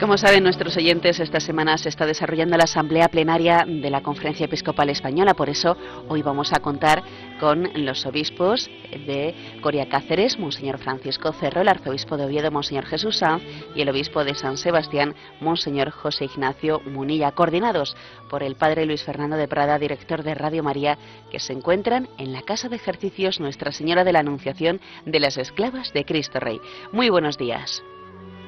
Como saben nuestros oyentes, esta semana se está desarrollando la asamblea plenaria de la Conferencia Episcopal Española, por eso hoy vamos a contar con los obispos de Coria Cáceres, Monseñor Francisco Cerro, el arzobispo de Oviedo, Monseñor Jesús Sanz, y el obispo de San Sebastián, Monseñor José Ignacio Munilla, coordinados por el padre Luis Fernando de Prada, director de Radio María, que se encuentran en la Casa de Ejercicios Nuestra Señora de la Anunciación de las Esclavas de Cristo Rey. Muy buenos días.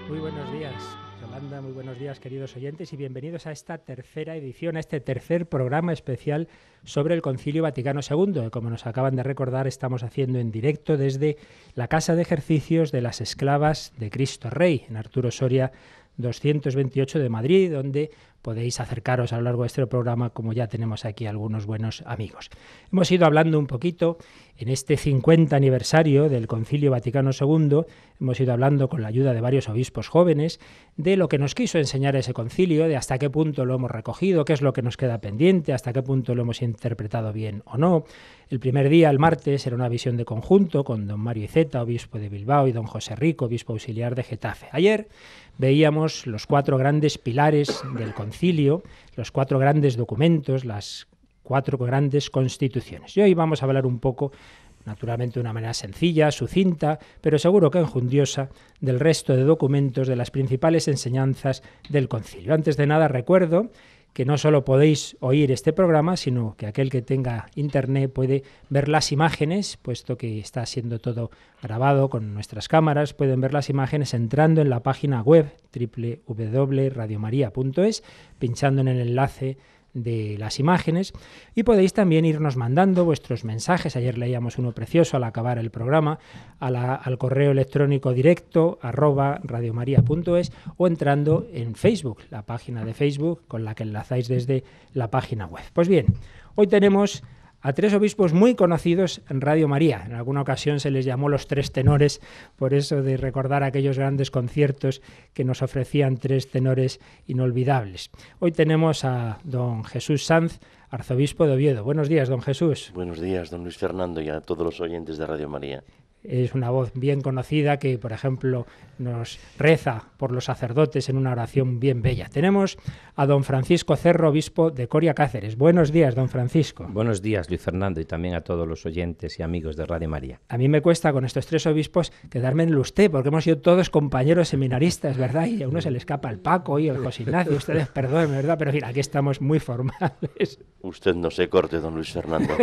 Muy buenos días muy buenos días queridos oyentes y bienvenidos a esta tercera edición, a este tercer programa especial sobre el Concilio Vaticano II, como nos acaban de recordar estamos haciendo en directo desde la Casa de Ejercicios de las Esclavas de Cristo Rey, en Arturo Soria 228 de Madrid, donde podéis acercaros a lo largo de este programa, como ya tenemos aquí algunos buenos amigos. Hemos ido hablando un poquito en este 50 aniversario del Concilio Vaticano II, hemos ido hablando con la ayuda de varios obispos jóvenes de lo que nos quiso enseñar ese concilio, de hasta qué punto lo hemos recogido, qué es lo que nos queda pendiente, hasta qué punto lo hemos interpretado bien o no. El primer día, el martes, era una visión de conjunto con don Mario Izeta obispo de Bilbao, y don José Rico, obispo auxiliar de Getafe. Ayer veíamos los cuatro grandes pilares del concilio concilio, los cuatro grandes documentos, las cuatro grandes constituciones. Y hoy vamos a hablar un poco, naturalmente de una manera sencilla, sucinta, pero seguro que enjundiosa, del resto de documentos, de las principales enseñanzas del concilio. Antes de nada, recuerdo que no solo podéis oír este programa, sino que aquel que tenga internet puede ver las imágenes, puesto que está siendo todo grabado con nuestras cámaras, pueden ver las imágenes entrando en la página web www.radiomaria.es, pinchando en el enlace de las imágenes y podéis también irnos mandando vuestros mensajes. Ayer leíamos uno precioso al acabar el programa al correo electrónico directo arroba radiomaria.es o entrando en Facebook, la página de Facebook con la que enlazáis desde la página web. Pues bien, hoy tenemos a tres obispos muy conocidos en Radio María. En alguna ocasión se les llamó los tres tenores, por eso de recordar aquellos grandes conciertos que nos ofrecían tres tenores inolvidables. Hoy tenemos a don Jesús Sanz, arzobispo de Oviedo. Buenos días, don Jesús. Buenos días, don Luis Fernando, y a todos los oyentes de Radio María es una voz bien conocida que, por ejemplo, nos reza por los sacerdotes en una oración bien bella. Tenemos a don Francisco Cerro, obispo de Coria Cáceres. Buenos días, don Francisco. Buenos días, Luis Fernando, y también a todos los oyentes y amigos de Radio María. A mí me cuesta con estos tres obispos quedarme en usted, porque hemos sido todos compañeros seminaristas, ¿verdad? Y a uno se le escapa el Paco y el José Ignacio. Ustedes perdonen, ¿verdad? Pero mira, aquí estamos muy formales. Usted no se corte, don Luis Fernando.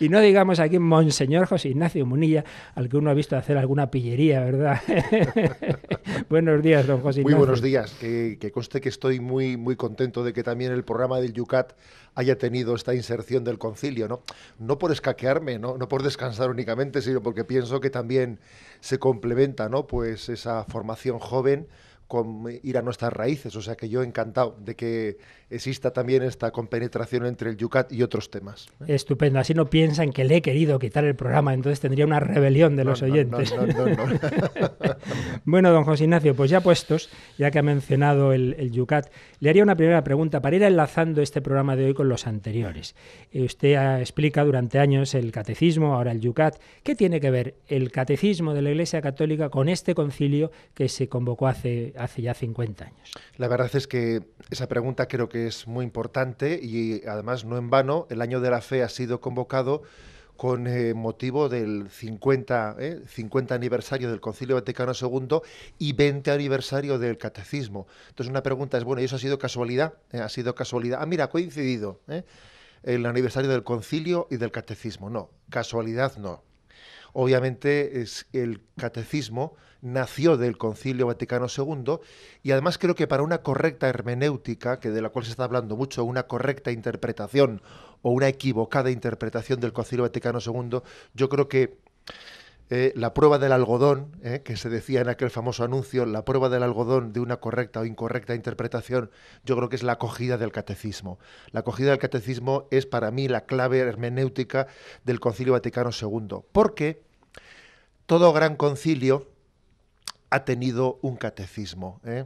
y no digamos aquí Monseñor señor José Ignacio Munilla, al que uno ha visto hacer alguna pillería, ¿verdad? buenos días, don José Ignacio. Muy buenos días. Que, conste que estoy muy, muy contento de que también el programa del Yucat haya tenido esta inserción del concilio, ¿no? No por escaquearme, ¿no? no por descansar únicamente, sino porque pienso que también se complementa, ¿no? Pues esa formación joven con ir a nuestras raíces. O sea que yo encantado de que exista también esta compenetración entre el Yucat y otros temas. ¿eh? Estupendo, así no piensan que le he querido quitar el programa, entonces tendría una rebelión de los oyentes. bueno, don José Ignacio, pues ya puestos, ya que ha mencionado el, Yucat, le haría una primera pregunta para ir enlazando este programa de hoy con los anteriores. Eh, usted explica durante años el catecismo, ahora el Yucat. ¿Qué tiene que ver el catecismo de la Iglesia Católica con este concilio que se convocó hace, hace ya 50 años? La verdad es que esa pregunta creo que es muy importante y además no en vano, el año de la fe ha sido convocado con eh, motivo del 50, 50, eh, aniversario del Concilio Vaticano II y 20 aniversario del Catecismo. Entonces una pregunta es, bueno, ¿y eso ha sido casualidad? Eh, ¿Ha sido casualidad? Ah, mira, ha coincidido el aniversario del Concilio y del Catecismo. No, casualidad no obviamente es el catecismo nació del Concilio Vaticano II y además creo que para una correcta hermenéutica, que de la cual se está hablando mucho, una correcta interpretación o una equivocada interpretación del Concilio Vaticano II, yo creo que eh, la prueba del algodón, eh, que se decía en aquel famoso anuncio, la prueba del algodón de una correcta o incorrecta interpretación, yo creo que es la acogida del catecismo. La acogida del catecismo es para mí la clave hermenéutica del Concilio Vaticano II, porque todo gran concilio ha tenido un catecismo. ¿eh?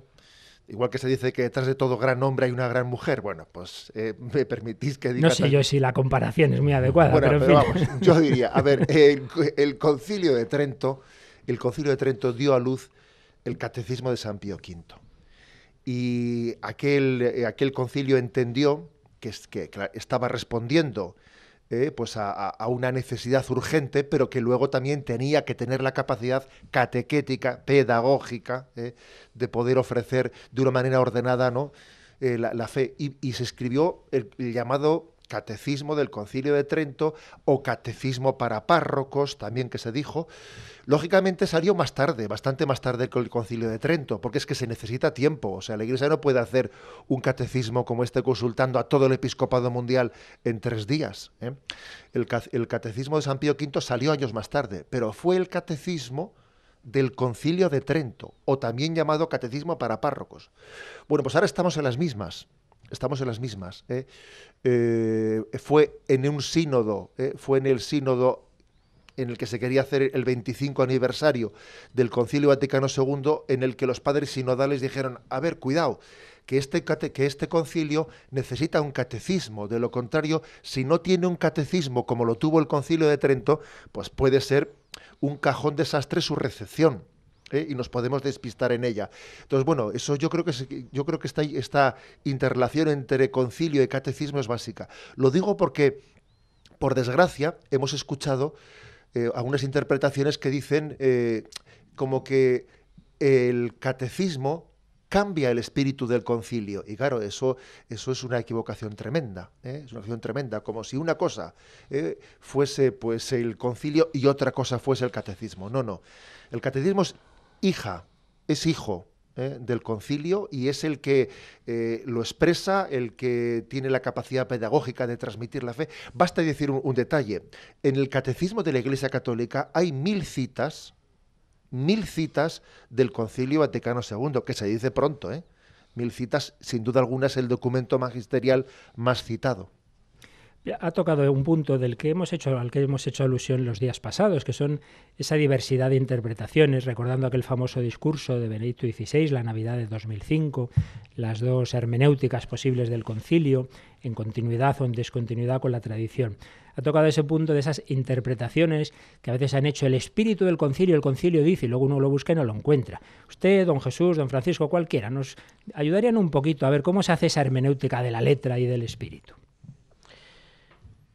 Igual que se dice que detrás de todo gran hombre hay una gran mujer. Bueno, pues eh, me permitís que diga. No sé yo si la comparación es muy adecuada. pero, vamos, yo diría, a ver, el, concilio de Trento, el concilio de Trento dio a luz el catecismo de San Pío V. Y aquel, eh, aquel concilio entendió que, que estaba respondiendo eh, pues a, una necesidad urgente, pero que luego también tenía que tener la capacidad catequética, pedagógica, eh, de poder ofrecer de una manera ordenada ¿no? Eh, la, fe. Y, se escribió el llamado Catecismo del Concilio de Trento o Catecismo para párrocos, también que se dijo, lógicamente salió más tarde, bastante más tarde que el Concilio de Trento, porque es que se necesita tiempo, o sea, la Iglesia no puede hacer un catecismo como este consultando a todo el episcopado mundial en tres días. ¿eh? El, el Catecismo de San Pío V salió años más tarde, pero fue el catecismo del Concilio de Trento, o también llamado Catecismo para párrocos. Bueno, pues ahora estamos en las mismas estamos en las mismas. ¿eh? Eh, fue en un sínodo, ¿eh? fue en el sínodo en el que se quería hacer el 25 aniversario del Concilio Vaticano II, en el que los padres sinodales dijeron, a ver, cuidado, que este, que este concilio necesita un catecismo, de lo contrario, si no tiene un catecismo como lo tuvo el Concilio de Trento, pues puede ser un cajón desastre su recepción. ¿eh? y nos podemos despistar en ella. Entonces, bueno, eso yo creo que yo creo que esta, esta interrelación entre concilio y catecismo es básica. Lo digo porque, por desgracia, hemos escuchado eh, algunas interpretaciones que dicen eh, como que el catecismo cambia el espíritu del concilio. Y claro, eso, eso es una equivocación tremenda, es una equivocación tremenda, como si una cosa fuese pues el concilio y otra cosa fuese el catecismo. No, no. El catecismo es hija, es hijo ¿eh? del concilio y es el que eh, lo expresa, el que tiene la capacidad pedagógica de transmitir la fe. Basta decir un, detalle. En el Catecismo de la Iglesia Católica hay mil citas, mil citas del concilio Vaticano II, que se dice pronto, ¿eh? Mil citas, sin duda alguna, es el documento magisterial más citado ha tocado un punto del que hemos hecho, al que hemos hecho alusión los días pasados, que son esa diversidad de interpretaciones, recordando aquel famoso discurso de Benedicto XVI, la Navidad de 2005, las dos hermenéuticas posibles del concilio, en continuidad o en descontinuidad con la tradición. Ha tocado ese punto de esas interpretaciones que a veces han hecho el espíritu del concilio, el concilio dice, y luego uno lo busca y no lo encuentra. Usted, don Jesús, don Francisco, cualquiera, nos ayudarían un poquito a ver cómo se hace esa hermenéutica de la letra y del espíritu.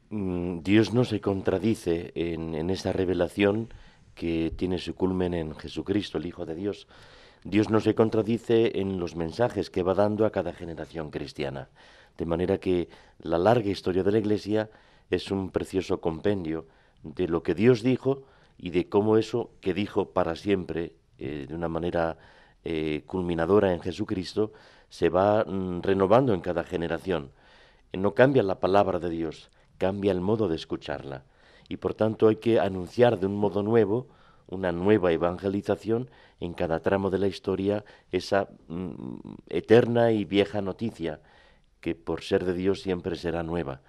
Mm, Dios no se contradice en, esa revelación que tiene su culmen en Jesucristo, el Hijo de Dios. Dios no se contradice en los mensajes que va dando a cada generación cristiana. De manera que la larga historia de la Iglesia es un precioso compendio de lo que Dios dijo y de cómo eso que dijo para siempre, eh, de una manera eh, culminadora en Jesucristo, se va mm, renovando en cada generación. No cambia la palabra de Dios, cambia el modo de escucharla. Y por tanto hay que anunciar de un modo nuevo, una nueva evangelización en cada tramo de la historia, esa mm, eterna y vieja noticia, que por ser de Dios siempre será nueva.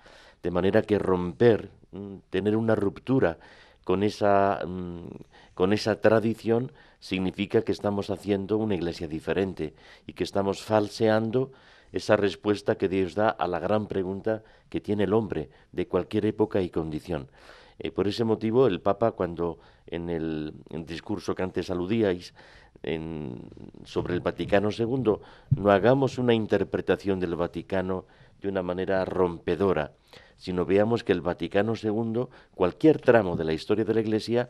De manera que romper, mm, tener una ruptura con esa, mm, con esa tradición, significa que estamos haciendo una iglesia diferente y que estamos falseando esa respuesta que Dios da a la gran pregunta que tiene el hombre de cualquier época y condición. Eh, por ese motivo, el Papa, cuando en el, discurso que antes aludíais sobre el Vaticano II, no hagamos una interpretación del Vaticano de una manera rompedora, sino veamos que el Vaticano II, cualquier tramo de la historia de la Iglesia,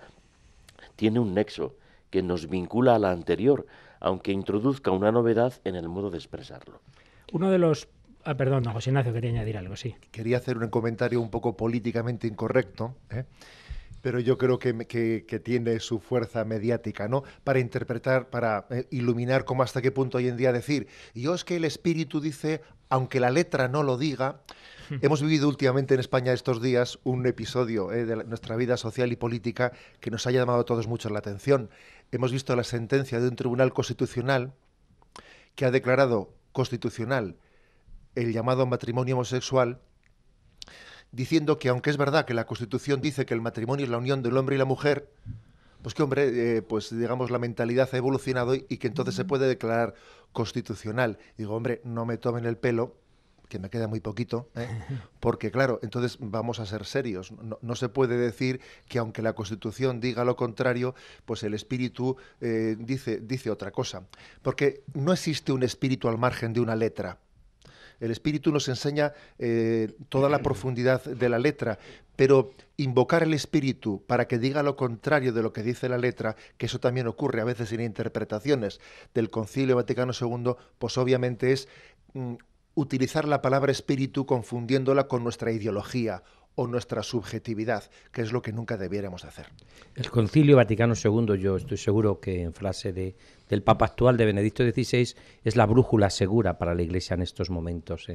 tiene un nexo que nos vincula a la anterior, aunque introduzca una novedad en el modo de expresarlo. Uno de los... Ah, perdón, no, José Ignacio quería añadir algo, sí. Quería hacer un comentario un poco políticamente incorrecto. ¿eh? pero yo creo que, tiene su fuerza mediática, ¿no? Para interpretar, para eh, iluminar cómo hasta qué punto hoy en día decir, yo es que el espíritu dice, aunque la letra no lo diga, hmm. Hemos vivido últimamente en España estos días un episodio eh, de nuestra vida social y política que nos ha llamado a todos mucho la atención. Hemos visto la sentencia de un tribunal constitucional que ha declarado constitucional el llamado matrimonio homosexual, diciendo que aunque es verdad que la Constitución dice que el matrimonio es la unión del hombre y la mujer, pues que hombre, eh, pues digamos la mentalidad ha evolucionado y, que entonces se puede declarar constitucional. Digo, hombre, no me tomen el pelo que me queda muy poquito, ¿eh? porque claro, entonces vamos a ser serios. No, se puede decir que aunque la Constitución diga lo contrario, pues el espíritu eh, dice, dice otra cosa. Porque no existe un espíritu al margen de una letra. El espíritu nos enseña eh, toda la profundidad de la letra, pero invocar el espíritu para que diga lo contrario de lo que dice la letra, que eso también ocurre a veces en interpretaciones del Concilio Vaticano II, pues obviamente es mm, utilizar la palabra espíritu confundiéndola con nuestra ideología o nuestra subjetividad, que es lo que nunca debiéramos hacer. El Concilio Vaticano II, yo estoy seguro que en frase de, del Papa actual de Benedicto XVI, es la brújula segura para la Iglesia en estos momentos.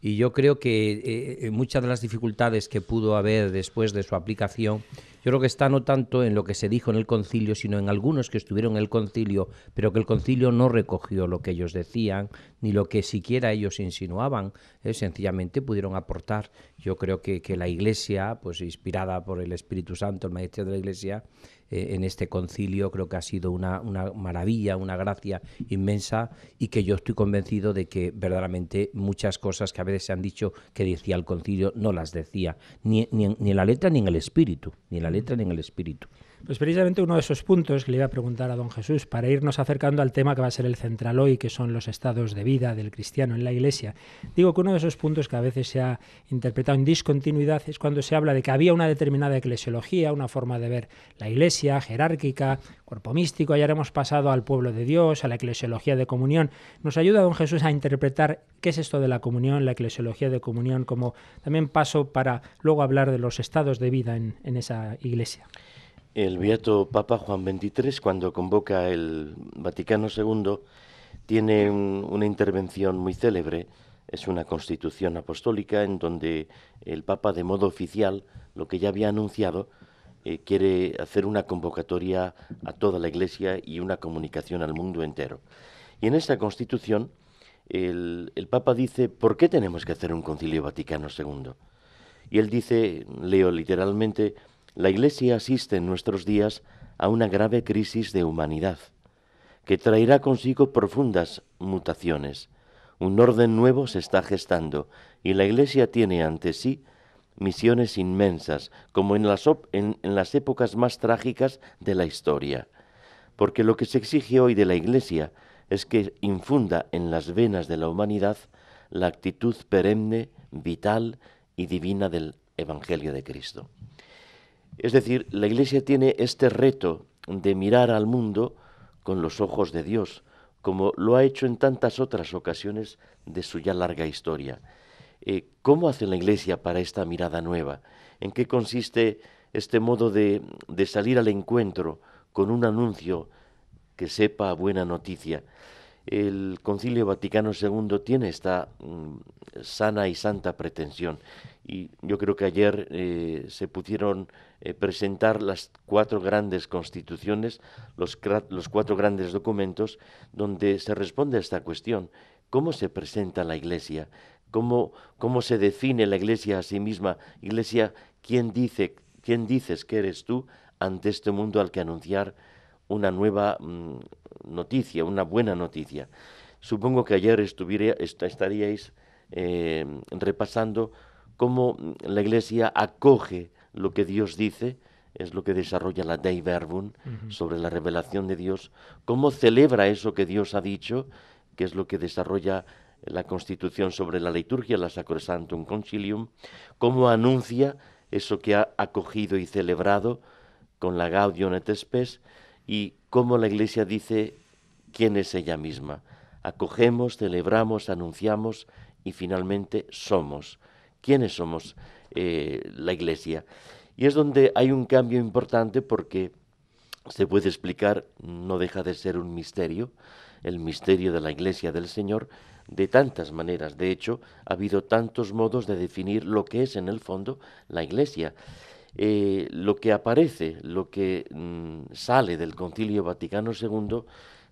y yo creo que eh, eh, muchas de las dificultades que pudo haber después de su aplicación yo creo que está no tanto en lo que se dijo en el concilio, sino en algunos que estuvieron en el concilio, pero que el concilio no recogió lo que ellos decían, ni lo que siquiera ellos insinuaban. Eh, sencillamente pudieron aportar. Yo creo que, que, la Iglesia, pues inspirada por el Espíritu Santo, el maestro de la Iglesia, eh, en este concilio creo que ha sido una, una maravilla, una gracia inmensa y que yo estoy convencido de que verdaderamente muchas cosas que a veces se han dicho que decía el concilio no las decía, ni, ni, ni la letra ni en el espíritu, ni la letra en el espíritu. Pues precisamente uno de esos puntos que le iba a preguntar a don Jesús para irnos acercando al tema que va a ser el central hoy, que son los estados de vida del cristiano en la iglesia. Digo que uno de esos puntos que a veces se ha interpretado en discontinuidad es cuando se habla de que había una determinada eclesiología, una forma de ver la iglesia jerárquica, cuerpo místico, y ahora hemos pasado al pueblo de Dios, a la eclesiología de comunión. Nos ayuda don Jesús a interpretar qué es esto de la comunión, la eclesiología de comunión, como también paso para luego hablar de los estados de vida en, en esa iglesia. El Beato Papa Juan XXIII, cuando convoca el Vaticano II, tiene una intervención muy célebre. Es una constitución apostólica en donde el Papa, de modo oficial, lo que ya había anunciado, eh, quiere hacer una convocatoria a toda la Iglesia y una comunicación al mundo entero. Y en esta constitución, el Papa dice, ¿por qué tenemos que hacer un concilio Vaticano II? Y él dice, leo literalmente, la Iglesia asiste en nuestros días a una grave crisis de humanidad, que traerá consigo profundas mutaciones. Un orden nuevo se está gestando y la Iglesia tiene ante sí misiones inmensas, como en las, épocas más trágicas de la historia. Porque lo que se exige hoy de la Iglesia es que infunda en las venas de la humanidad la actitud perenne, vital y divina del Evangelio de Cristo. Es decir, la Iglesia tiene este reto de mirar al mundo con los ojos de Dios, como lo ha hecho en tantas otras ocasiones de su ya larga historia. Eh, ¿Cómo hace la Iglesia para esta mirada nueva? ¿En qué consiste este modo de salir al encuentro con un anuncio que sepa buena noticia? el Concilio Vaticano II tiene esta mm, sana y santa pretensión. Y yo creo que ayer eh, se pudieron eh, presentar las cuatro grandes constituciones, los, cuatro grandes documentos, donde se responde a esta cuestión. ¿Cómo se presenta la Iglesia? ¿Cómo, se define la Iglesia a sí misma? Iglesia, ¿quién, dice, ¿quién dices que eres tú ante este mundo al que anunciar una nueva... Mm, noticia, una buena noticia. Supongo que ayer estuviera, estaríais eh, repasando cómo la Iglesia acoge lo que Dios dice, es lo que desarrolla la Dei Verbum sobre la revelación de Dios, cómo celebra eso que Dios ha dicho, que es lo que desarrolla la Constitución sobre la liturgia, la Sacrosantum Concilium, cómo anuncia eso que ha acogido y celebrado con la Gaudium et Spes y cómo la Iglesia dice quién es ella misma. Acogemos, celebramos, anunciamos y finalmente somos. ¿Quiénes somos eh, la Iglesia? Y es donde hay un cambio importante porque se puede explicar, no deja de ser un misterio, el misterio de la Iglesia del Señor, de tantas maneras. De hecho, ha habido tantos modos de definir lo que es en el fondo la Iglesia. Eh, lo que aparece, lo que mm, sale del Concilio Vaticano II,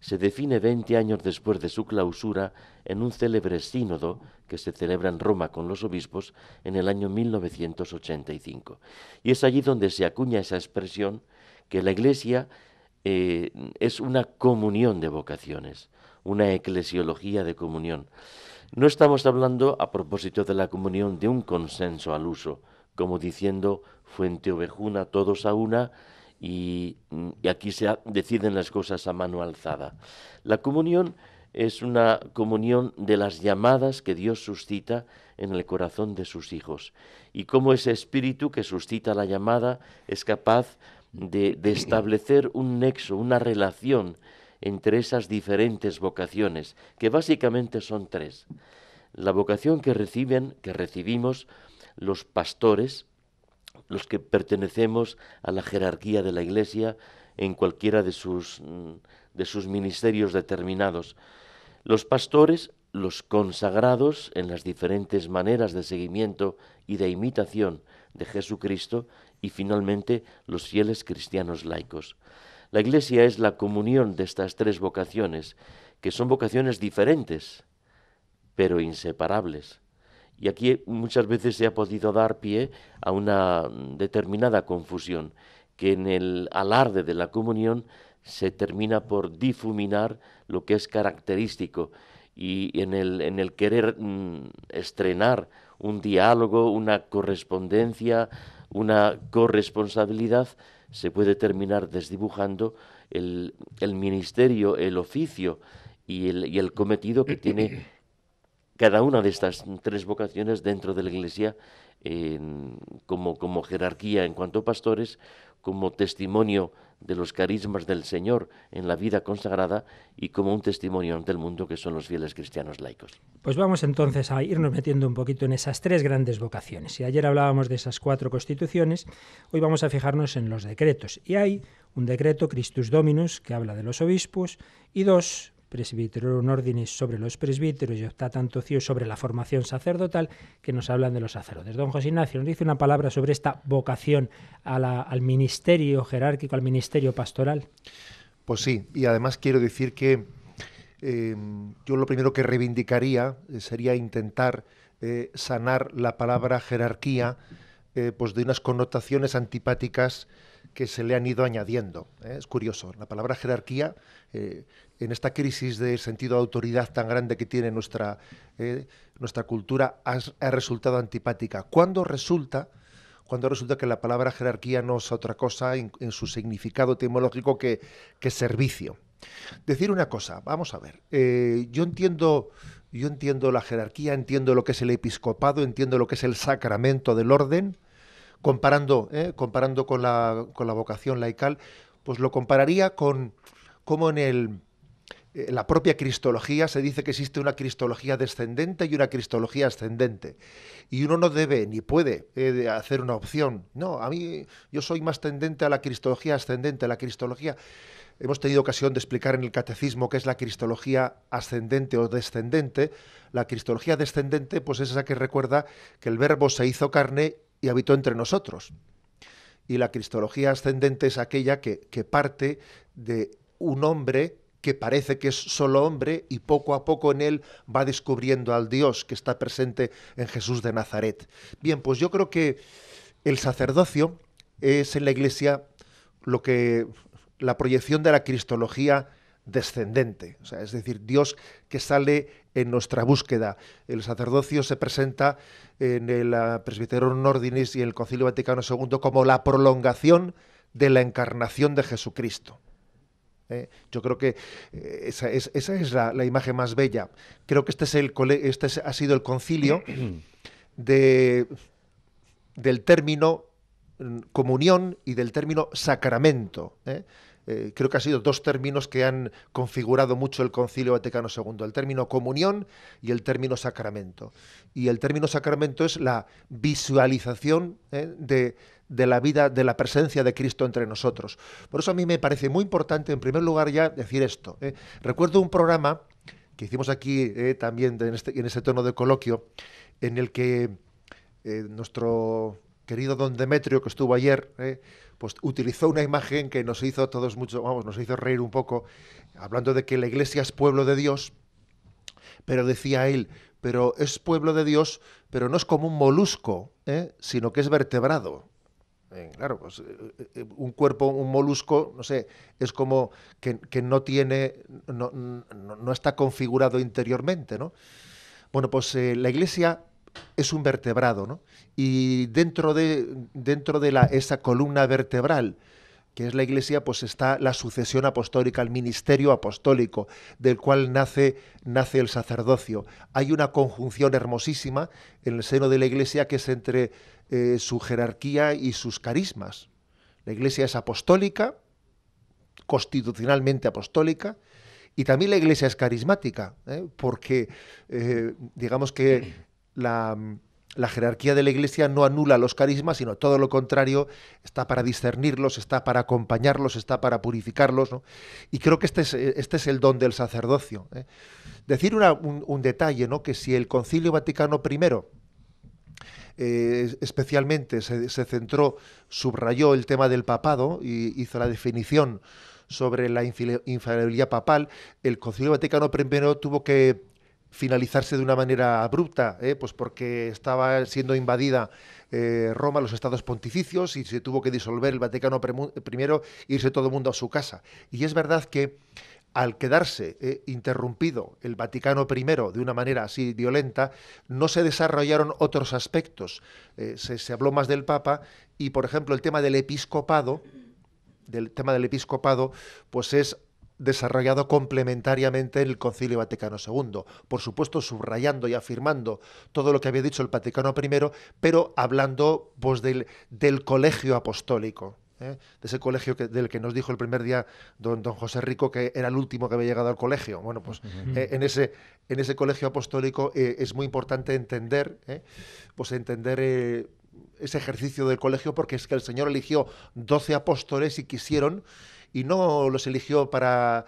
se define 20 años después de su clausura en un célebre sínodo que se celebra en Roma con los obispos en el año 1985. Y es allí donde se acuña esa expresión que la Iglesia eh, es una comunión de vocaciones, una eclesiología de comunión. No estamos hablando, a propósito de la comunión, de un consenso al uso, como diciendo Fuente Ovejuna, todos a una, y, aquí se deciden las cosas a mano alzada. La comunión es una comunión de las llamadas que Dios suscita en el corazón de sus hijos y cómo ese espíritu que suscita la llamada es capaz de, de, establecer un nexo, una relación entre esas diferentes vocaciones, que básicamente son tres. La vocación que reciben, que recibimos los pastores, los que pertenecemos a la jerarquía de la Iglesia en cualquiera de sus, mm, de sus ministerios determinados. Los pastores, los consagrados en las diferentes maneras de seguimiento y de imitación de Jesucristo y finalmente los fieles cristianos laicos. La Iglesia es la comunión de estas tres vocaciones, que son vocaciones diferentes, pero inseparables. Y aquí muchas veces se ha podido dar pie a una determinada confusión, que en el alarde de la comunión se termina por difuminar lo que es característico y en el, en el querer mm, estrenar un diálogo, una correspondencia, una corresponsabilidad, se puede terminar desdibujando el, ministerio, el oficio y el, y el cometido que tiene cada una de estas tres vocaciones dentro de la Iglesia como, como jerarquía en cuanto a pastores, como testimonio de los carismas del Señor en la vida consagrada y como un testimonio ante el mundo que son los fieles cristianos laicos. Pues vamos entonces a irnos metiendo un poquito en esas tres grandes vocaciones. Si ayer hablábamos de esas cuatro constituciones, hoy vamos a fijarnos en los decretos. Y hay un decreto Christus Dominus que habla de los obispos y dos un órdenes sobre los presbíteros y está tanto Cío sobre la formación sacerdotal que nos hablan de los sacerdotes. Don José Ignacio nos dice una palabra sobre esta vocación al ministerio jerárquico, al ministerio pastoral. Pues sí, y además quiero decir que em, yo lo primero que reivindicaría eh, sería intentar eh, sanar la palabra jerarquía eh, pues de unas connotaciones antipáticas que se le han ido añadiendo. Es curioso, la palabra jerarquía en esta crisis de sentido de autoridad tan grande que tiene nuestra, eh, nuestra cultura, ha, resultado antipática. ¿Cuándo resulta, cuando resulta que la palabra jerarquía no es otra cosa en, su significado etimológico que, servicio? Decir una cosa, vamos a ver, eh, yo entiendo... Yo entiendo la jerarquía, entiendo lo que es el episcopado, entiendo lo que es el sacramento del orden, comparando, eh, comparando con, la, con la vocación laical, pues lo compararía con cómo en el, en eh, la propia cristología se dice que existe una cristología descendente y una cristología ascendente. Y uno no debe ni puede eh, hacer una opción. No, a mí yo soy más tendente a la cristología ascendente, a la cristología. Hemos tenido ocasión de explicar en el catecismo qué es la cristología ascendente o descendente. La cristología descendente pues es esa que recuerda que el verbo se hizo carne y habitó entre nosotros. Y la cristología ascendente es aquella que parte de un hombre que parece que es solo hombre y poco a poco en él va descubriendo al Dios que está presente en Jesús de Nazaret. Bien, pues yo creo que el sacerdocio es en la Iglesia lo que la proyección de la cristología descendente, sea, es decir, Dios que sale en nuestra búsqueda. El sacerdocio se presenta en el ah, Presbiterio Nordinis y en el Concilio Vaticano II como la prolongación de la encarnación de Jesucristo. ¿eh? Yo creo que eh, esa es, la, imagen más bella. Creo que este, es el este ha sido el concilio de, del término mm, comunión y del término sacramento. ¿eh? creo que han sido dos términos que han configurado mucho el Concilio Vaticano II, el término comunión y el término sacramento. Y el término sacramento es la visualización de, de la vida, de la presencia de Cristo entre nosotros. Por eso a mí me parece muy importante, en primer lugar, ya decir esto. ¿eh? Recuerdo un programa que hicimos aquí ¿eh? también en este, tono de coloquio, en el que eh, nuestro querido don Demetrio, que estuvo ayer, pues utilizó una imagen que nos hizo todos mucho, vamos, nos hizo reír un poco, hablando de que la iglesia es pueblo de Dios, pero decía él, pero es pueblo de Dios, pero no es como un molusco, sino que es vertebrado. Eh, claro, pues eh, eh, un cuerpo, un molusco, no sé, es como que, no tiene, no, está configurado interiormente, ¿no? Bueno, pues la iglesia es un vertebrado, ¿no? Y dentro de, dentro de la, esa columna vertebral, que es la iglesia, pues está la sucesión apostólica, el ministerio apostólico, del cual nace, nace el sacerdocio. Hay una conjunción hermosísima en el seno de la iglesia que es entre eh, su jerarquía y sus carismas. La Iglesia es apostólica, constitucionalmente apostólica, y también la Iglesia es carismática, ¿eh? porque eh, digamos que la, jerarquía de la Iglesia no anula los carismas, sino todo lo contrario, está para discernirlos, está para acompañarlos, está para purificarlos. Y creo que este es, este es, el don del sacerdocio. Decir un, detalle, ¿no? que si el Concilio Vaticano I eh, especialmente se, centró, subrayó el tema del papado y hizo la definición sobre la infalibilidad papal, el Concilio Vaticano I tuvo que finalizarse de una manera abrupta, eh, pues porque estaba siendo invadida eh, Roma, los estados pontificios, y se tuvo que disolver el Vaticano I, e irse todo el mundo a su casa. Y es verdad que al quedarse eh, interrumpido el Vaticano I de una manera así violenta, no se desarrollaron otros aspectos. Eh, se, habló más del Papa y, por ejemplo, el tema del episcopado, del tema del episcopado, pues es desarrollado complementariamente en el Concilio Vaticano II, por supuesto subrayando y afirmando todo lo que había dicho el Vaticano I, pero hablando pues, del colegio apostólico. ¿eh? de ese colegio del que nos dijo el primer día don, don José Rico que era el último que había llegado al colegio. Bueno, pues eh, en, ese, en ese colegio apostólico eh, es muy importante entender, pues entender ese ejercicio del colegio porque es que el Señor eligió 12 apóstoles y quisieron y no los eligió para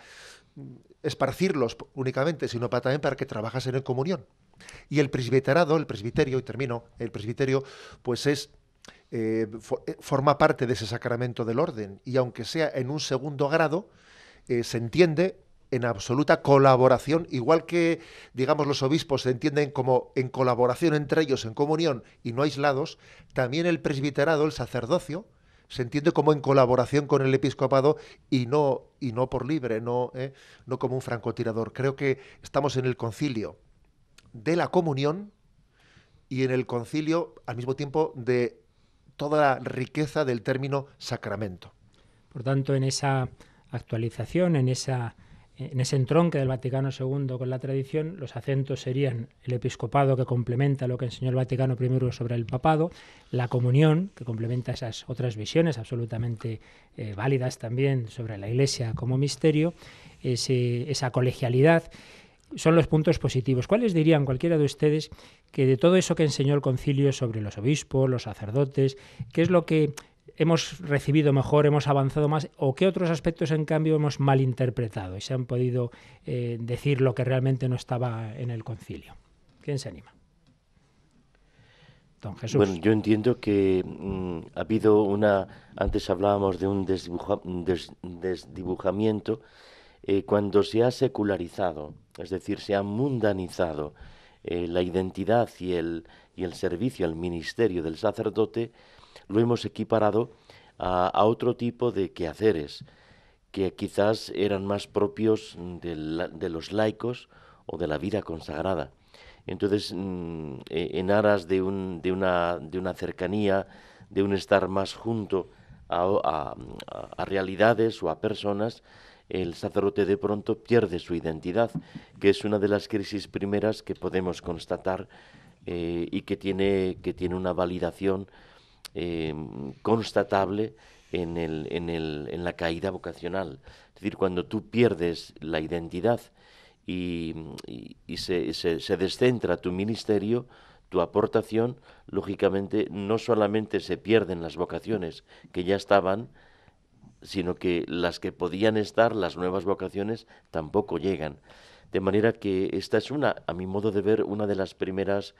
esparcirlos únicamente, sino también para que trabajasen en comunión. Y el presbiterado, el presbiterio, y termino, el presbiterio, pues es eh, eh, forma parte de ese sacramento del orden y aunque sea en un segundo grado, eh, se entiende en absoluta colaboración, igual que, digamos, los obispos se entienden como en colaboración entre ellos, en comunión y no aislados, también el presbiterado, el sacerdocio, se entiende como en colaboración con el episcopado y no, y no por libre, no, no como un francotirador. Creo que estamos en el concilio de la comunión y en el concilio, al mismo tiempo, de toda la riqueza del término sacramento. Por tanto, en esa actualización, en esa en ese entronque del Vaticano II con la tradición, los acentos serían el episcopado que complementa lo que enseñó el Vaticano I sobre el papado, la comunión que complementa esas otras visiones absolutamente eh, válidas también sobre la Iglesia como misterio, esa colegialidad son los puntos positivos. ¿Cuáles dirían cualquiera de ustedes que de todo eso que enseñó el concilio sobre los obispos, los sacerdotes, qué es lo que hemos recibido mejor, hemos avanzado más o qué otros aspectos en cambio hemos malinterpretado y se han podido eh, decir lo que realmente no estaba en el concilio? ¿Quién se anima? Don Jesús. Bueno, yo entiendo que mm, ha habido una, antes hablábamos de un desdibujamiento, eh, cuando se ha secularizado es decir, se ha mundanizado eh, la identidad y el, servicio, al ministerio del sacerdote, lo hemos equiparado a, otro tipo de quehaceres que quizás eran más propios de, los laicos o de la vida consagrada. Entonces, mm, e, en aras de, de, una, cercanía, de un estar más junto a realidades o a personas, el sacerdote de pronto pierde su identidad, que es una de las crisis primeras que podemos constatar eh, y que tiene, que tiene una validación eh, constatable en, la caída vocacional. Es decir, cuando tú pierdes la identidad y, se, se descentra tu ministerio, tu aportación, lógicamente, no solamente se pierden las vocaciones que ya estaban, sino que las que podían estar, las nuevas vocaciones, tampoco llegan. De manera que esta es una, a mi modo de ver, una de las primeras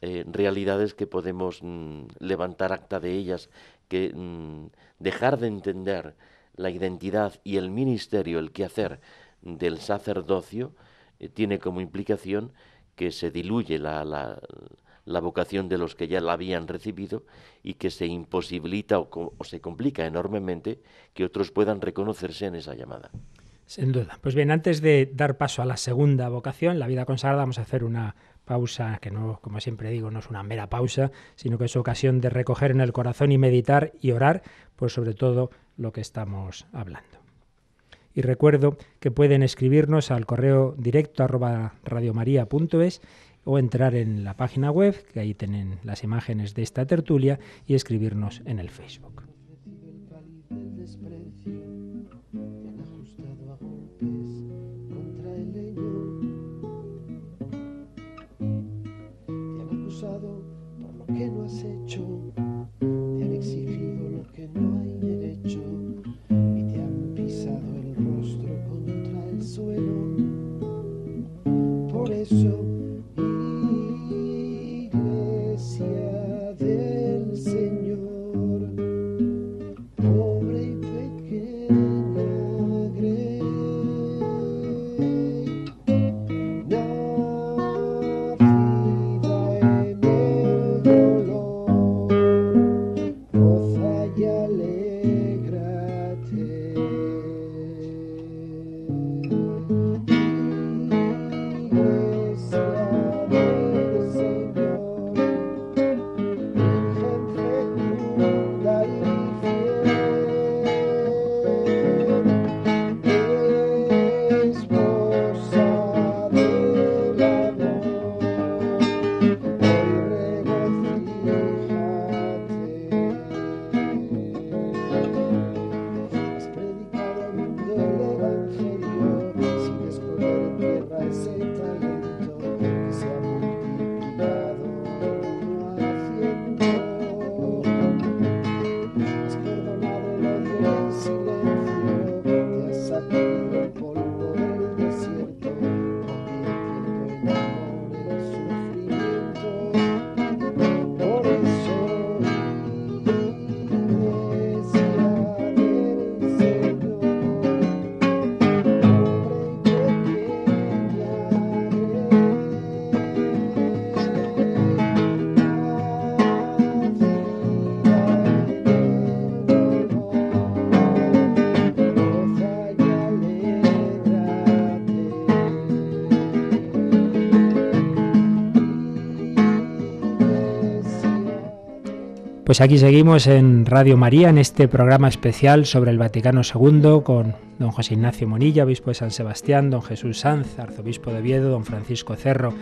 eh, realidades que podemos mm, levantar acta de ellas, que mm, dejar de entender la identidad y el ministerio, el quehacer del sacerdocio, eh, tiene como implicación que se diluye la, la, la vocación de los que ya la habían recibido y que se imposibilita o, se complica enormemente que otros puedan reconocerse en esa llamada. Sin duda. Pues bien, antes de dar paso a la segunda vocación, la vida consagrada, vamos a hacer una pausa que no, como siempre digo, no es una mera pausa, sino que es ocasión de recoger en el corazón y meditar y orar, pues sobre todo lo que estamos hablando. Y recuerdo que pueden escribirnos al correo directo arroba radiomaria.es o entrar en la página web, que ahí tienen las imágenes de esta tertulia, y escribirnos en el Facebook. Pues aquí seguimos en Radio María, en este programa especial sobre el Vaticano II, con don José Ignacio Monilla, obispo de San Sebastián, don Jesús Sanz, arzobispo de Viedo, don Francisco Cerro,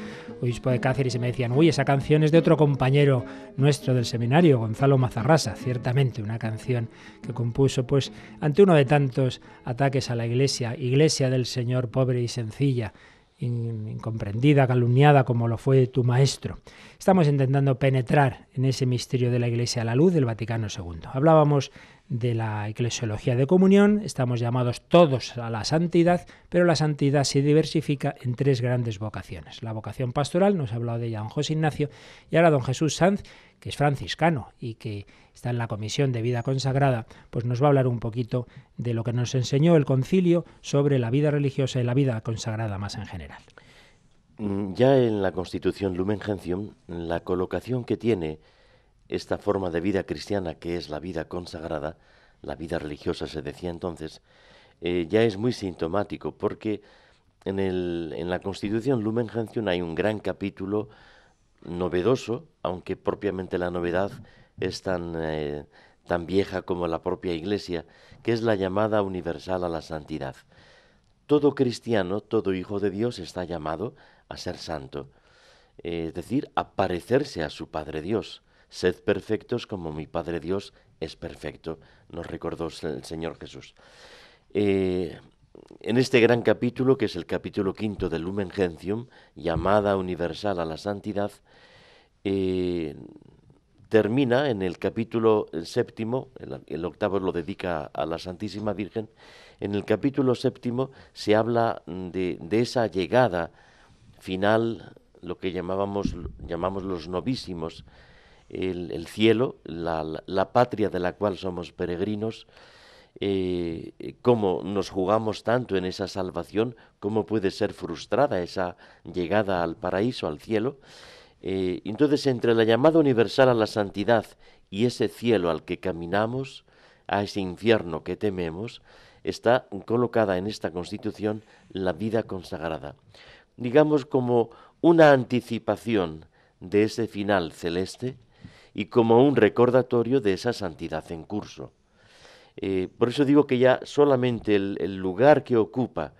obispo de Cáceres, y me decían, uy, esa canción es de otro compañero nuestro del seminario, Gonzalo Mazarrasa, ciertamente una canción que compuso, pues, ante uno de tantos ataques a la Iglesia, Iglesia del Señor pobre y sencilla, incomprendida, calumniada como lo fue tu maestro. Estamos intentando penetrar en ese misterio de la Iglesia a la luz del Vaticano II. Hablábamos de la eclesiología de comunión, estamos llamados todos a la santidad, pero la santidad se diversifica en tres grandes vocaciones. La vocación pastoral, nos ha hablado de ella don José Ignacio, y ahora don Jesús Sanz, que es franciscano y que está en la Comisión de Vida Consagrada, pues nos va a hablar un poquito de lo que nos enseñó el concilio sobre la vida religiosa y la vida consagrada más en general. Mm, ya en la Constitución Lumen Gentium, la colocación que tiene esta forma de vida cristiana que es la vida consagrada, la vida religiosa se decía entonces, eh, ya es muy sintomático porque en, el, en la Constitución Lumen Gentium hay un gran capítulo novedoso, aunque propiamente la novedad es tan, eh, tan vieja como la propia Iglesia, que es la llamada universal a la santidad. Todo cristiano, todo hijo de Dios está llamado a ser santo, eh, es decir, a parecerse a su Padre Dios. Sed perfectos como mi Padre Dios es perfecto, nos recordó el Señor Jesús. Eh, en este gran capítulo, que es el capítulo quinto del Lumen Gentium, llamada universal a la santidad, eh, termina en el capítulo séptimo, el, octavo lo dedica a la Santísima Virgen, en el capítulo séptimo se habla de, esa llegada final, lo que llamábamos, llamamos los novísimos, el, cielo, la, patria de la cual somos peregrinos, eh, cómo nos jugamos tanto en esa salvación, cómo puede ser frustrada esa llegada al paraíso, al cielo. Eh, entonces, entre la llamada universal a la santidad y ese cielo al que caminamos, a ese infierno que tememos, está colocada en esta Constitución la vida consagrada. Digamos como una anticipación de ese final celeste y como un recordatorio de esa santidad en curso. Eh, por eso digo que ya solamente el, lugar que ocupa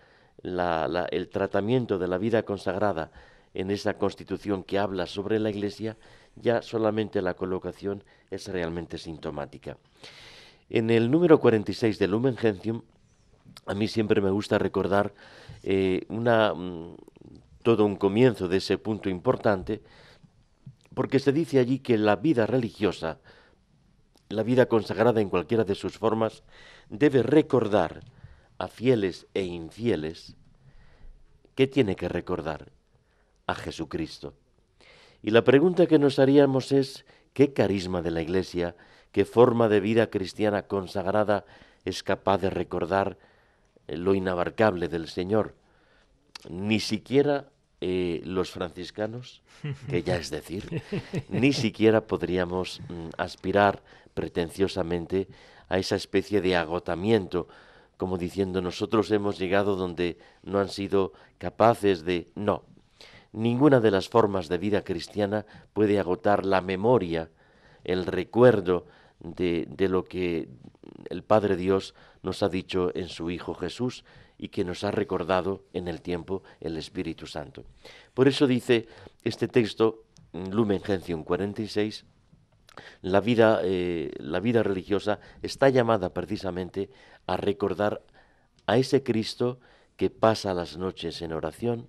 el tratamiento de la vida consagrada en esa constitución que habla sobre la Iglesia, ya solamente la colocación es realmente sintomática. En el número 46 del Lumen Gentium, a mí siempre me gusta recordar eh, una, mm, todo un comienzo de ese punto importante, porque se dice allí que la vida religiosa, la vida consagrada en cualquiera de sus formas, debe recordar a fieles e infieles, ¿qué tiene que recordar? A Jesucristo. Y la pregunta que nos haríamos es, ¿qué carisma de la Iglesia, qué forma de vida cristiana consagrada es capaz de recordar lo inabarcable del Señor? Ni siquiera eh, los franciscanos, que ya es decir, ni siquiera podríamos mm, aspirar pretenciosamente a esa especie de agotamiento, como diciendo nosotros hemos llegado donde no han sido capaces de... No, ninguna de las formas de vida cristiana puede agotar la memoria, el recuerdo de, de lo que el Padre Dios nos ha dicho en su Hijo Jesús y que nos ha recordado en el tiempo el Espíritu Santo. Por eso dice este texto, mm, Lumen Gentium 46, la vida, eh, la vida religiosa está llamada precisamente a recordar a ese Cristo que pasa las noches en oración,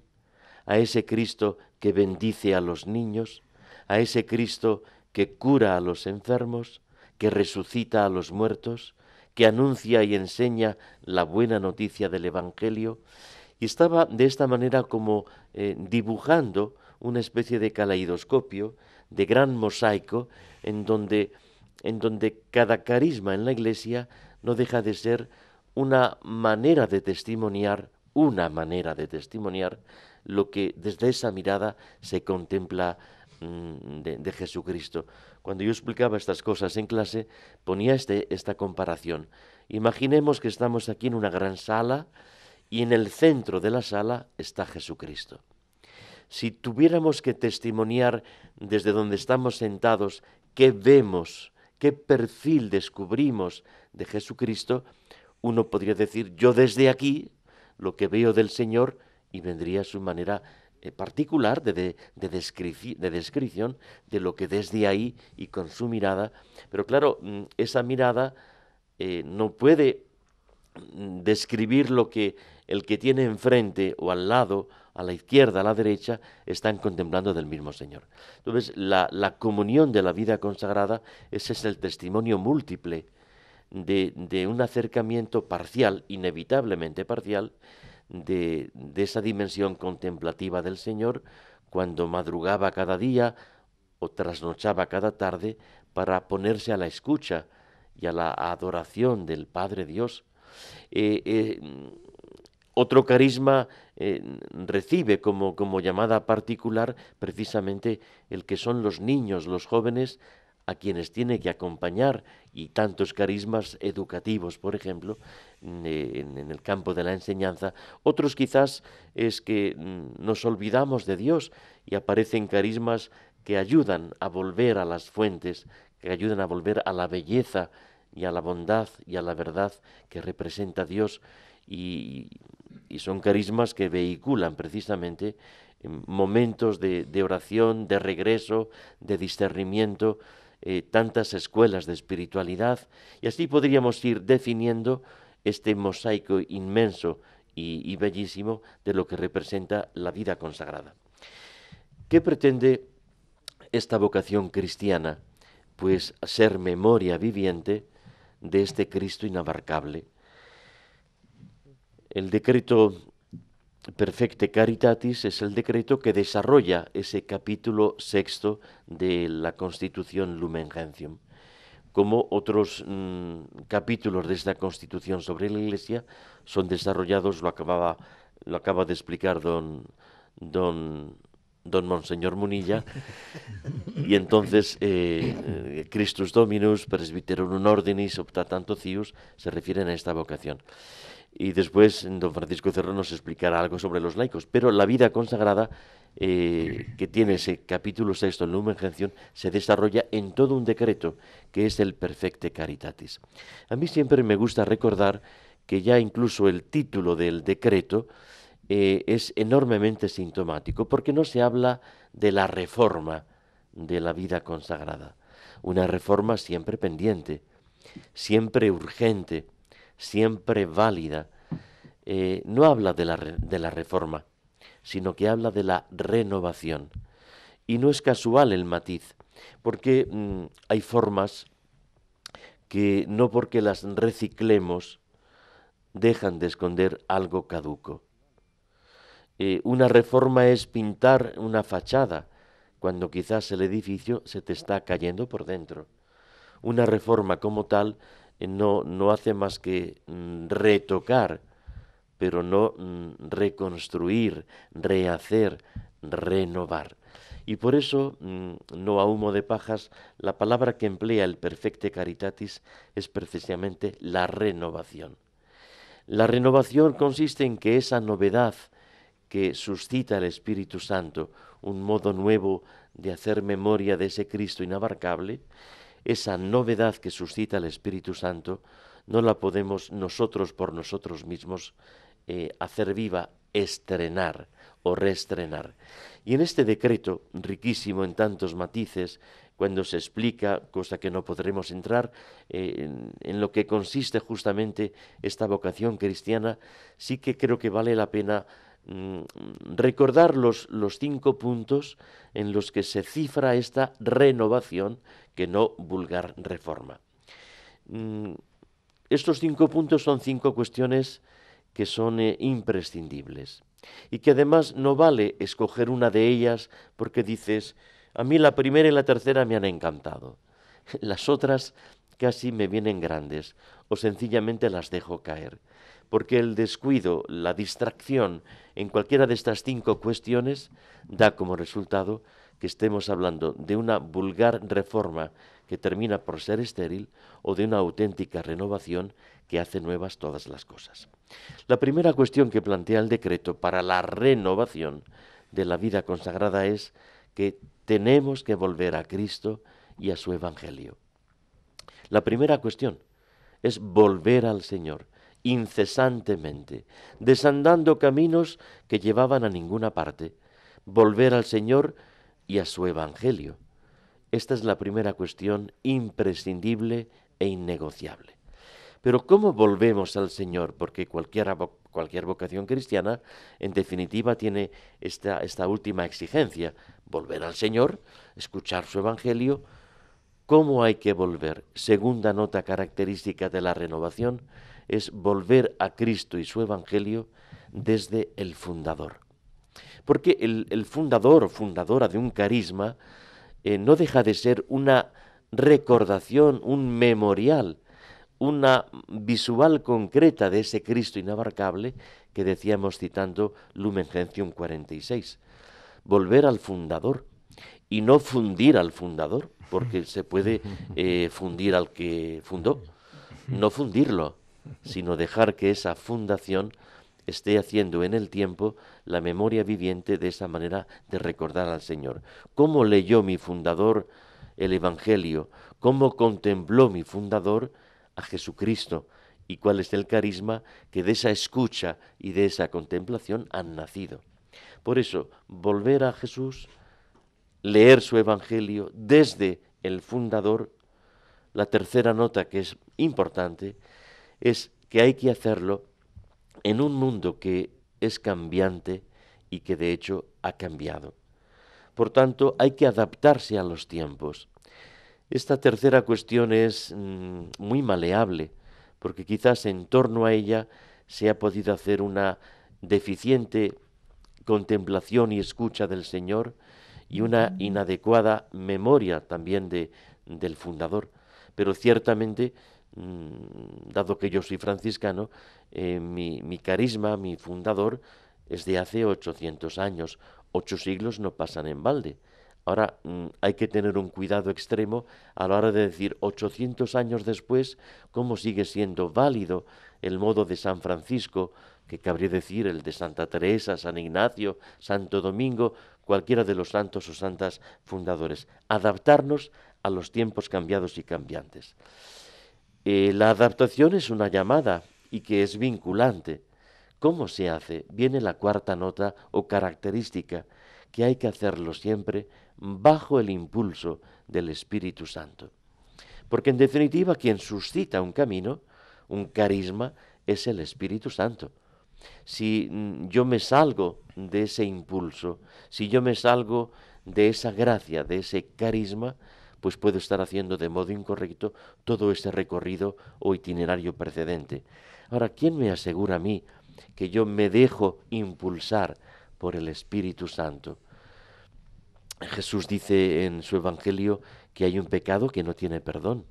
a ese Cristo que bendice a los niños, a ese Cristo que cura a los enfermos, que resucita a los muertos, que anuncia y enseña la buena noticia del Evangelio, y estaba de esta manera como eh, dibujando una especie de caleidoscopio, de gran mosaico, en donde, en donde cada carisma en la iglesia no deja de ser una manera de testimoniar, una manera de testimoniar lo que desde esa mirada se contempla mm, de, Jesucristo. Cuando yo explicaba estas cosas en clase, ponía este, esta comparación. Imaginemos que estamos aquí en una gran sala y en el centro de la sala está Jesucristo. Si tuviéramos que testimoniar desde donde estamos sentados qué vemos, qué perfil descubrimos de Jesucristo, uno podría decir, yo desde aquí lo que veo del Señor y vendría a su manera eh, particular de, de, descripción de lo que desde ahí y con su mirada. Pero claro, mm, esa mirada eh, no puede mm, describir lo que el que tiene enfrente o al lado, a la izquierda, a la derecha, están contemplando del mismo Señor. Entonces, la, la comunión de la vida consagrada, ese es el testimonio múltiple de, de un acercamiento parcial, inevitablemente parcial, de, esa dimensión contemplativa del Señor cuando madrugaba cada día o trasnochaba cada tarde para ponerse a la escucha y a la adoración del Padre Dios. Eh, eh, otro carisma eh, recibe como, como llamada particular precisamente el que son los niños, los jóvenes, a quienes tiene que acompañar y tantos carismas educativos, por ejemplo, en, el campo de la enseñanza. Otros quizás es que mm, nos olvidamos de Dios y aparecen carismas que ayudan a volver a las fuentes, que ayudan a volver a la belleza y a la bondad y a la verdad que representa Dios y, son carismas que vehiculan precisamente mm, momentos de, de oración, de regreso, de discernimiento, eh, tantas escuelas de espiritualidad, y así podríamos ir definiendo este mosaico inmenso y, y bellísimo de lo que representa la vida consagrada. ¿Qué pretende esta vocación cristiana? Pues ser memoria viviente de este Cristo inabarcable. El decreto Perfecte Caritatis es el decreto que desarrolla ese capítulo sexto de la Constitución Lumen Gentium. Como otros mm, capítulos de esta Constitución sobre la Iglesia son desarrollados, lo, acababa, lo acaba de explicar don, don, don Monseñor Munilla, y entonces eh, eh, Christus Dominus, Presbiterum un Ordinis, Opta se refieren a esta vocación y después don Francisco Cerro nos explicará algo sobre los laicos. Pero la vida consagrada, eh, que tiene ese capítulo sexto, en Lumengención, se desarrolla en todo un decreto, que es el Perfecte Caritatis. A mí siempre me gusta recordar que ya incluso el título del decreto eh, es enormemente sintomático, porque no se habla de la reforma de la vida consagrada. Una reforma siempre pendiente, siempre urgente, siempre válida, eh, no habla de la, reforma, sino que habla de la renovación. Y no es casual el matiz, porque mm, hay formas que no porque las reciclemos dejan de esconder algo caduco. Eh, una reforma es pintar una fachada cuando quizás el edificio se te está cayendo por dentro. Una reforma como tal eh, no, hace más que mm, retocar, pero no mm, reconstruir, rehacer, renovar. Y por eso, mm, no a humo de pajas, la palabra que emplea el perfecte caritatis es precisamente la renovación. La renovación consiste en que esa novedad que suscita el Espíritu Santo, un modo nuevo de hacer memoria de ese Cristo inabarcable, esa novedad que suscita el Espíritu Santo, no la podemos nosotros por nosotros mismos eh, hacer viva, estrenar o reestrenar. Y en este decreto, riquísimo en tantos matices, cuando se explica, cosa que no podremos entrar, eh, en, lo que consiste justamente esta vocación cristiana, sí que creo que vale la pena Mm, recordar los, cinco puntos en los que se cifra esta renovación que no vulgar reforma. Mm, estos cinco puntos son cinco cuestiones que son eh, imprescindibles y que además no vale escoger una de ellas porque dices, a mí la primera y la tercera me han encantado, las otras casi me vienen grandes o sencillamente las dejo caer porque el descuido, la distracción en cualquiera de estas cinco cuestiones da como resultado que estemos hablando de una vulgar reforma que termina por ser estéril o de una auténtica renovación que hace nuevas todas las cosas. La primera cuestión que plantea el decreto para la renovación de la vida consagrada es que tenemos que volver a Cristo y a su Evangelio. La primera cuestión es volver al Señor incesantemente, desandando caminos que llevaban a ninguna parte, volver al Señor y a su Evangelio. Esta es la primera cuestión imprescindible e innegociable. Pero ¿cómo volvemos al Señor? Porque cualquier, cualquier vocación cristiana, en definitiva, tiene esta, esta última exigencia, volver al Señor, escuchar su Evangelio. ¿Cómo hay que volver? Segunda nota característica de la renovación, es volver a Cristo y su Evangelio desde el fundador. Porque el, fundador o fundadora de un carisma eh, no deja de ser una recordación, un memorial, una visual concreta de ese Cristo inabarcable que decíamos citando Lumen Gentium 46. Volver al fundador y no fundir al fundador, porque se puede eh, fundir al que fundó, no fundirlo, sino dejar que esa fundación esté haciendo en el tiempo la memoria viviente de esa manera de recordar al Señor. ¿Cómo leyó mi fundador el Evangelio? ¿Cómo contempló mi fundador a Jesucristo? ¿Y cuál es el carisma que de esa escucha y de esa contemplación han nacido? Por eso, volver a Jesús, leer su Evangelio desde el fundador, la tercera nota que es importante, es que hay que hacerlo en un mundo que es cambiante y que de hecho ha cambiado. Por tanto, hay que adaptarse a los tiempos. Esta tercera cuestión es mm, muy maleable, porque quizás en torno a ella se ha podido hacer una deficiente contemplación y escucha del Señor y una inadecuada memoria también de, del fundador. Pero ciertamente Mm, dado que yo soy franciscano, eh, mi, mi, carisma, mi fundador, es de hace 800 años. Ocho siglos no pasan en balde. Ahora mm, hay que tener un cuidado extremo a la hora de decir 800 años después cómo sigue siendo válido el modo de San Francisco, que cabría decir el de Santa Teresa, San Ignacio, Santo Domingo, cualquiera de los santos o santas fundadores. Adaptarnos a los tiempos cambiados y cambiantes. Eh, la adaptación es una llamada y que es vinculante. ¿Cómo se hace? Viene la cuarta nota o característica, que hay que hacerlo siempre bajo el impulso del Espíritu Santo. Porque en definitiva quien suscita un camino, un carisma, es el Espíritu Santo. Si mm, yo me salgo de ese impulso, si yo me salgo de esa gracia, de ese carisma, pues puedo estar haciendo de modo incorrecto todo ese recorrido o itinerario precedente. Ahora, ¿quién me asegura a mí que yo me dejo impulsar por el Espíritu Santo? Jesús dice en su Evangelio que hay un pecado que no tiene perdón,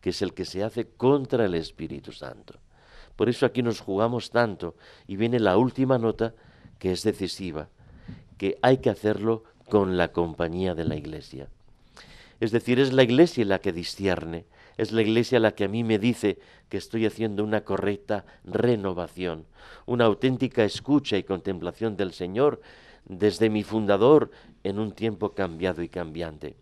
que es el que se hace contra el Espíritu Santo. Por eso aquí nos jugamos tanto y viene la última nota que es decisiva, que hay que hacerlo con la compañía de la Iglesia. Es decir, es la iglesia la que discierne, es la iglesia la que a mí me dice que estoy haciendo una correcta renovación, una auténtica escucha y contemplación del Señor desde mi fundador en un tiempo cambiado y cambiante.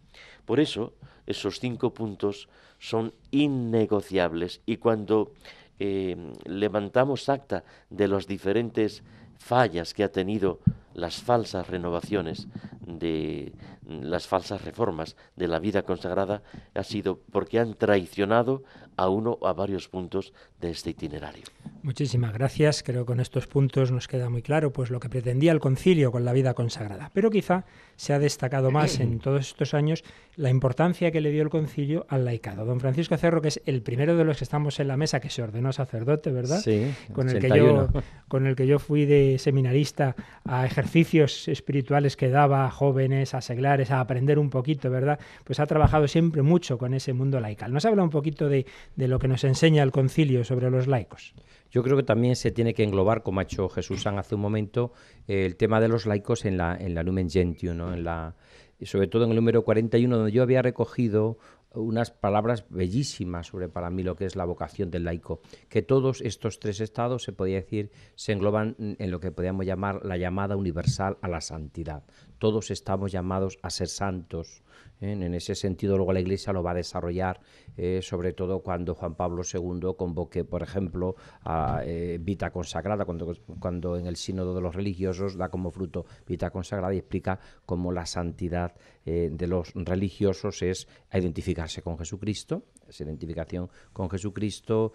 Por eso, esos cinco puntos son innegociables y cuando eh, levantamos acta de las diferentes fallas que ha tenido las falsas renovaciones de, las falsas reformas de la vida consagrada ha sido porque han traicionado a uno o a varios puntos de este itinerario. Muchísimas gracias. Creo que con estos puntos nos queda muy claro pues lo que pretendía el concilio con la vida consagrada. Pero quizá se ha destacado más en todos estos años la importancia que le dio el concilio al laicado. Don Francisco Cerro, que es el primero de los que estamos en la mesa que se ordenó sacerdote, ¿verdad? Sí. Con el, que yo, con el que yo fui de seminarista a ejercicios espirituales que daba a jóvenes, a seglares a aprender un poquito, ¿verdad? Pues ha trabajado siempre mucho con ese mundo laical. ¿Nos habla un poquito de, lo que nos enseña el concilio sobre los laicos? Yo creo que también se tiene que englobar, como ha hecho Jesús San hace un momento, eh, el tema de los laicos en la, en la Lumen Gentium, ¿no? en la, sobre todo en el número 41, donde yo había recogido unas palabras bellísimas sobre para mí lo que es la vocación del laico, que todos estos tres estados, se podía decir, se engloban en lo que podríamos llamar la llamada universal a la santidad todos estamos llamados a ser santos. ¿eh? En ese sentido, luego la Iglesia lo va a desarrollar, ¿eh? sobre todo cuando Juan Pablo II convoque, por ejemplo, a eh, Vita Consagrada, cuando, cuando en el Sínodo de los Religiosos da como fruto Vita Consagrada y explica cómo la santidad de los religiosos es identificarse con Jesucristo, esa identificación con Jesucristo,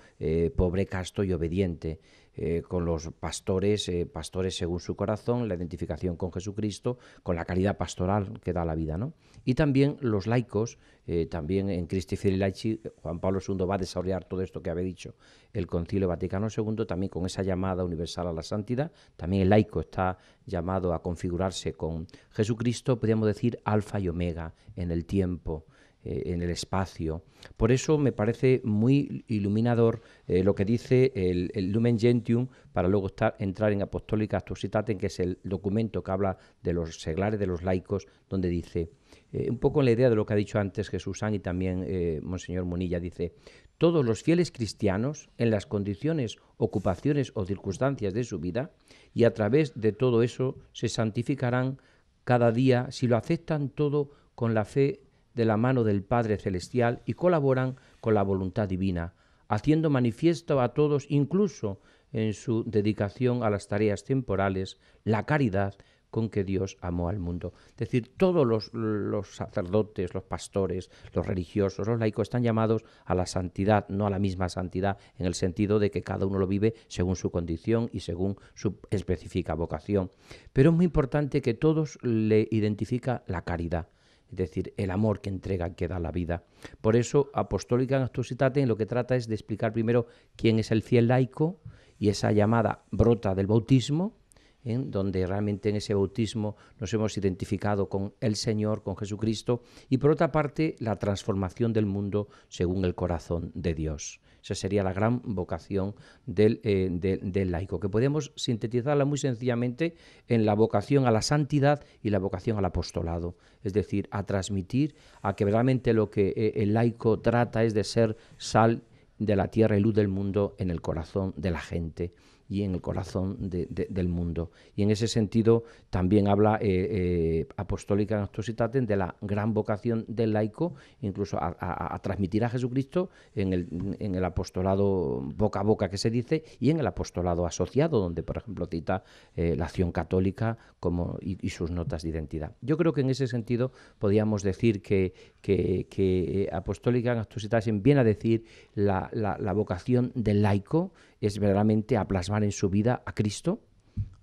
pobre, casto y obediente. Eh, con los pastores, eh, pastores según su corazón, la identificación con Jesucristo, con la calidad pastoral que da la vida, ¿no? Y también los laicos, eh, también en Christi Laici, Juan Pablo II va a desarrollar todo esto que había dicho el Concilio Vaticano II, también con esa llamada universal a la santidad, también el laico está llamado a configurarse con Jesucristo, podríamos decir alfa y omega en el tiempo, eh, en el espacio. Por eso me parece muy iluminador eh, lo que dice el, Lumen Gentium para luego entrar en Apostólica Astositate, que es el documento que habla de los seglares, de los laicos, donde dice, eh, un poco en la idea de lo que ha dicho antes Jesús San y también Monseñor Munilla, dice, todos los fieles cristianos, en las condiciones, ocupaciones o circunstancias de su vida, y a través de todo eso se santificarán cada día si lo aceptan todo con la fe de la mano del Padre Celestial y colaboran con la voluntad divina, haciendo manifiesto a todos, incluso en su dedicación a las tareas temporales, la caridad con que Dios amó al mundo. Es decir, todos los, los, sacerdotes, los pastores, los religiosos, los laicos están llamados a la santidad, no a la misma santidad, en el sentido de que cada uno lo vive según su condición y según su específica vocación. Pero es muy importante que todos le identifica la caridad es decir, el amor que entrega, que da la vida. Por eso, Apostólica en en lo que trata es de explicar primero quién es el fiel laico y esa llamada brota del bautismo, en donde realmente en ese bautismo nos hemos identificado con el Señor, con Jesucristo, y por otra parte, la transformación del mundo según el corazón de Dios. Esa sería la gran vocación eh, del, laico, que podemos sintetizarla muy sencillamente en la vocación a la santidad y la vocación al apostolado, es decir, a transmitir, a que realmente lo que eh, el laico trata es de ser sal de la tierra y luz del mundo en el corazón de la gente y en el corazón del mundo. Y en ese sentido también habla eh, eh, Apostólica en de la gran vocación del laico, incluso a, transmitir a Jesucristo en el, en el, apostolado boca a boca que se dice y en el apostolado asociado, donde por ejemplo cita eh, la acción católica como, y, sus notas de identidad. Yo creo que en ese sentido podríamos decir que, que, que eh, Apostólica en viene a decir la, la vocación del laico es verdaderamente a plasmar en su vida a Cristo,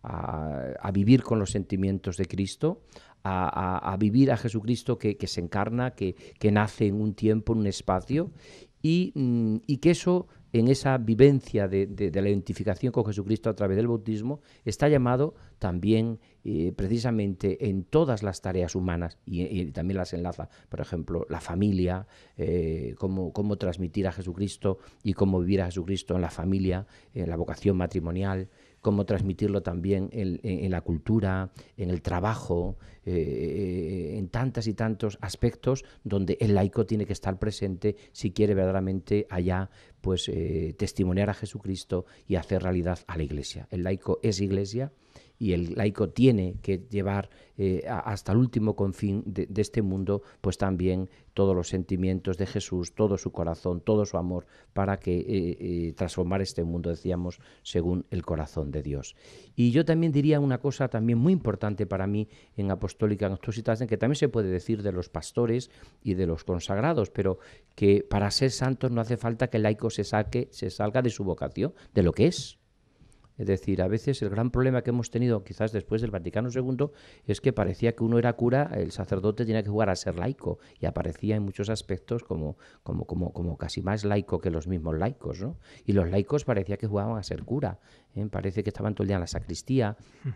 a, vivir con los sentimientos de Cristo, a, vivir a Jesucristo que, se encarna, que, nace en un tiempo, en un espacio, y, mm, y que eso en esa vivencia de, la identificación con Jesucristo a través del bautismo, está llamado también eh, precisamente en todas las tareas humanas, y, también las enlaza, por ejemplo, la familia, eh, cómo, transmitir a Jesucristo y cómo vivir a Jesucristo en la familia, en la vocación matrimonial, cómo transmitirlo también en, la cultura, en el trabajo, eh, en tantas y tantos aspectos donde el laico tiene que estar presente si quiere verdaderamente allá pues eh, testimoniar a Jesucristo y hacer realidad a la Iglesia. El laico es Iglesia y el laico tiene que llevar eh, hasta el último confín de, este mundo, pues también todos los sentimientos de Jesús, todo su corazón, todo su amor, para que eh, eh, transformar este mundo, decíamos, según el corazón de Dios. Y yo también diría una cosa también muy importante para mí en Apostólica en que también se puede decir de los pastores y de los consagrados, pero que para ser santos no hace falta que el laico se saque, se salga de su vocación, de lo que es. Es decir, a veces el gran problema que hemos tenido, quizás después del Vaticano II, es que parecía que uno era cura, el sacerdote tenía que jugar a ser laico y aparecía en muchos aspectos como, como, como, como casi más laico que los mismos laicos, ¿no? Y los laicos parecía que jugaban a ser cura, ¿eh? parece que estaban todo el día en la sacristía. Hmm.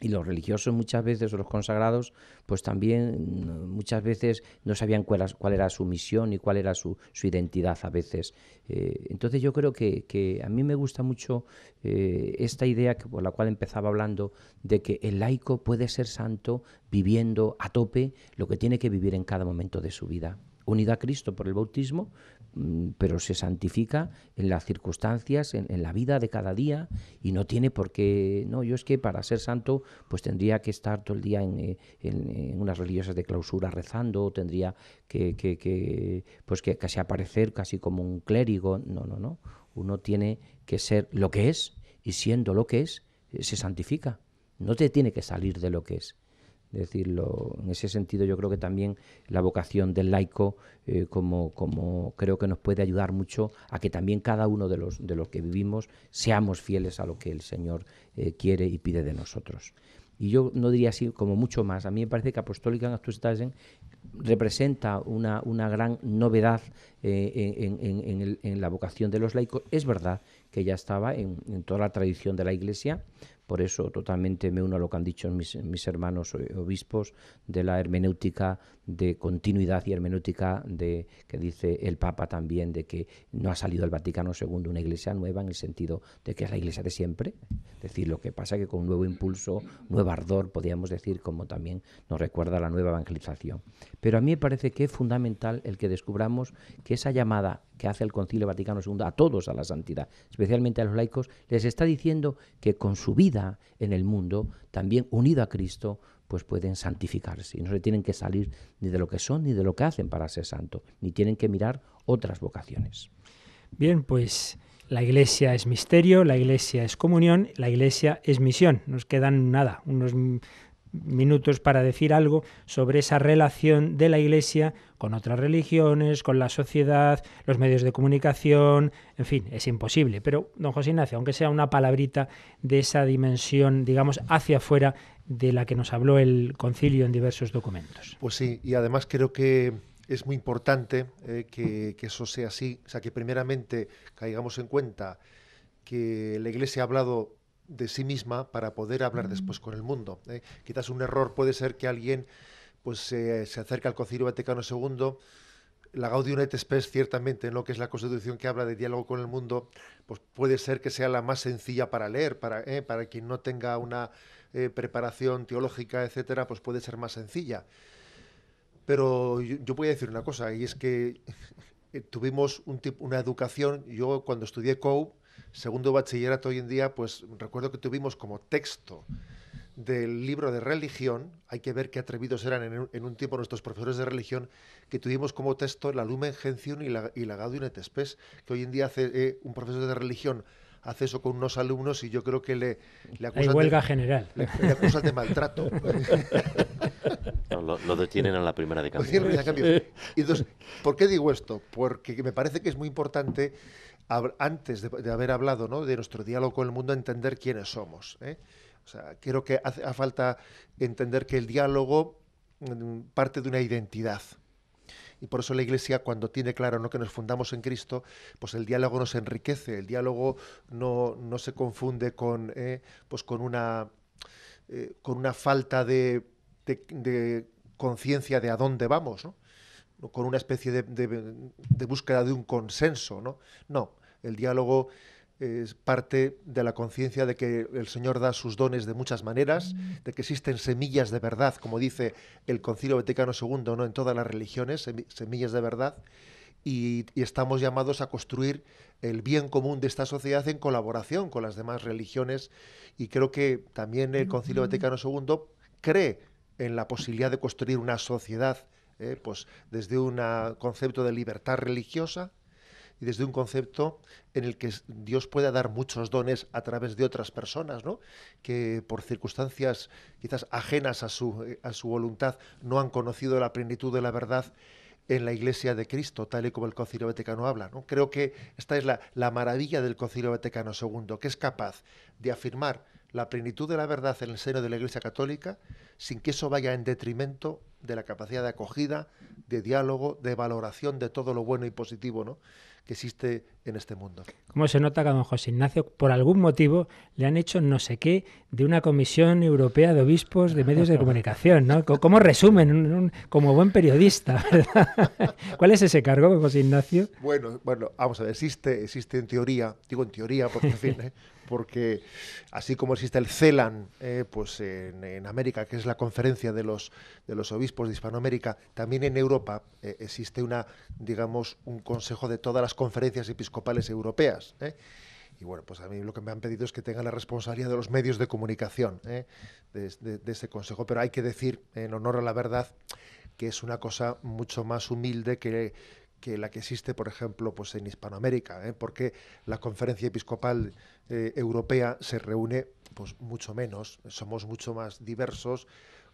Y los religiosos muchas veces, o los consagrados, pues también mm, muchas veces no sabían cuál, era su misión y cuál era su, identidad a veces. Eh, entonces yo creo que, que, a mí me gusta mucho eh, esta idea que, por la cual empezaba hablando de que el laico puede ser santo viviendo a tope lo que tiene que vivir en cada momento de su vida Unido a Cristo por el bautismo, Mm, pero se santifica en las circunstancias, en, la vida de cada día y no tiene por qué, no, yo es que para ser santo pues tendría que estar todo el día en, eh, unas religiosas de clausura rezando, tendría que, pues que casi aparecer casi como un clérigo, no, no, no, uno tiene que ser lo que es y siendo lo que es, eh, se santifica, no te tiene que salir de lo que es decirlo en ese sentido yo creo que también la vocación del laico eh, como, como creo que nos puede ayudar mucho a que también cada uno de los, de los que vivimos seamos fieles a lo que el Señor eh, quiere y pide de nosotros. Y yo no diría así como mucho más. A mí me parece que Apostólica en Actustasen representa una, gran novedad eh, en, en, la vocación de los laicos. Es verdad que ya estaba en, toda la tradición de la Iglesia, por eso totalmente me uno a lo que han dicho mis, hermanos eh, obispos de la hermenéutica de continuidad y hermenéutica de, que dice el Papa también, de que no ha salido el Vaticano II una iglesia nueva en el sentido de que es la iglesia de siempre. Es decir, lo que pasa es que con un nuevo impulso, nuevo ardor, podríamos decir, como también nos recuerda la nueva evangelización. Pero a mí me parece que es fundamental el que descubramos que esa llamada que hace el Concilio Vaticano II a todos a la santidad, especialmente a los laicos, les está diciendo que con su vida en el mundo, también unido a Cristo, pues pueden santificarse y no se tienen que salir ni de lo que son ni de lo que hacen para ser santo, ni tienen que mirar otras vocaciones. Bien, pues la iglesia es misterio, la iglesia es comunión, la iglesia es misión. Nos quedan nada, unos minutos para decir algo sobre esa relación de la Iglesia con otras religiones, con la sociedad, los medios de comunicación, en fin, es imposible. Pero, don José Ignacio, aunque sea una palabrita de esa dimensión, digamos, hacia afuera de la que nos habló el concilio en diversos documentos. Pues sí, y además creo que es muy importante eh, que, que eso sea así, o sea, que primeramente caigamos en cuenta que la Iglesia ha hablado de sí misma para poder hablar después mm. con el mundo. ¿eh? Quizás un error puede ser que alguien pues, se acerca al Concilio Vaticano II la Gaudium et Spes, ciertamente, en lo que es la Constitución que habla de diálogo con el mundo, pues puede ser que sea la más sencilla para leer, para, ¿eh? para quien no tenga una eh, preparación teológica, etcétera, pues puede ser más sencilla. Pero yo, voy a decir una cosa, y es que tuvimos una educación, yo cuando estudié COU, segundo bachillerato hoy en día, pues recuerdo que tuvimos como texto del libro de religión, hay que ver qué atrevidos eran en, un tiempo nuestros profesores de religión, que tuvimos como texto la Lumen Gentium y la, y la Gaudium et Spes, que hoy en día hace eh, un profesor de religión hace eso con unos alumnos y yo creo que le, le acusan. huelga de, general. Le, de maltrato. lo, detienen a la primera de cambio. Y entonces, ¿por qué digo esto? Porque me parece que es muy importante antes de, haber hablado de nuestro diálogo con el mundo, entender quiénes somos. ¿eh? O sea, creo que hace falta entender que el diálogo mm, parte de una identidad. Y por eso la Iglesia, cuando tiene claro ¿no? que nos fundamos en Cristo, pues el diálogo nos enriquece, el diálogo no, se confunde con, ¿eh? pues con, una, eh, con una falta de, de conciencia de a dónde vamos. ¿no? con una especie de, búsqueda de un consenso. No, el diálogo es parte de la conciencia de que el Señor da sus dones de muchas maneras, de que existen semillas de verdad, como dice el Concilio Vaticano II, ¿no? en todas las religiones, semillas de verdad, y, y estamos llamados a construir el bien común de esta sociedad en colaboración con las demás religiones, y creo que también el Concilio Vaticano II cree en la posibilidad de construir una sociedad ¿eh? pues desde un concepto de libertad religiosa y desde un concepto en el que Dios pueda dar muchos dones a través de otras personas, ¿no? que por circunstancias quizás ajenas a su, a su voluntad no han conocido la plenitud de la verdad en la iglesia de Cristo, tal y como el Concilio Vaticano habla. ¿no? Creo que esta es la, la maravilla del Concilio Vaticano II, que es capaz de afirmar la plenitud de la verdad en el seno de la Iglesia Católica sin que eso vaya en detrimento de la capacidad de acogida, de diálogo, de valoración de todo lo bueno y positivo ¿no? que existe en este mundo. Como se nota que a don José Ignacio, por algún motivo, le han hecho no sé qué de una Comisión Europea de Obispos de Medios de Comunicación? ¿no? ¿Cómo resumen? como buen periodista, ¿Cuál es ese cargo, José Ignacio? Bueno, bueno, vamos a ver, existe, existe en teoría, digo en teoría porque en fin, porque así como existe el CELAN, eh, pues en, América, que es la conferencia de los, de los obispos de Hispanoamérica, también en Europa eh, existe una, digamos, un consejo de todas las conferencias episcopales europeas. Eh. Y bueno, pues a mí lo que me han pedido es que tenga la responsabilidad de los medios de comunicación de, ese consejo, pero hay que decir, en honor a la verdad, que es una cosa mucho más humilde que que la que existe, por ejemplo, pues en Hispanoamérica, ¿eh? porque la Conferencia Episcopal eh, Europea se reúne pues, mucho menos, somos mucho más diversos,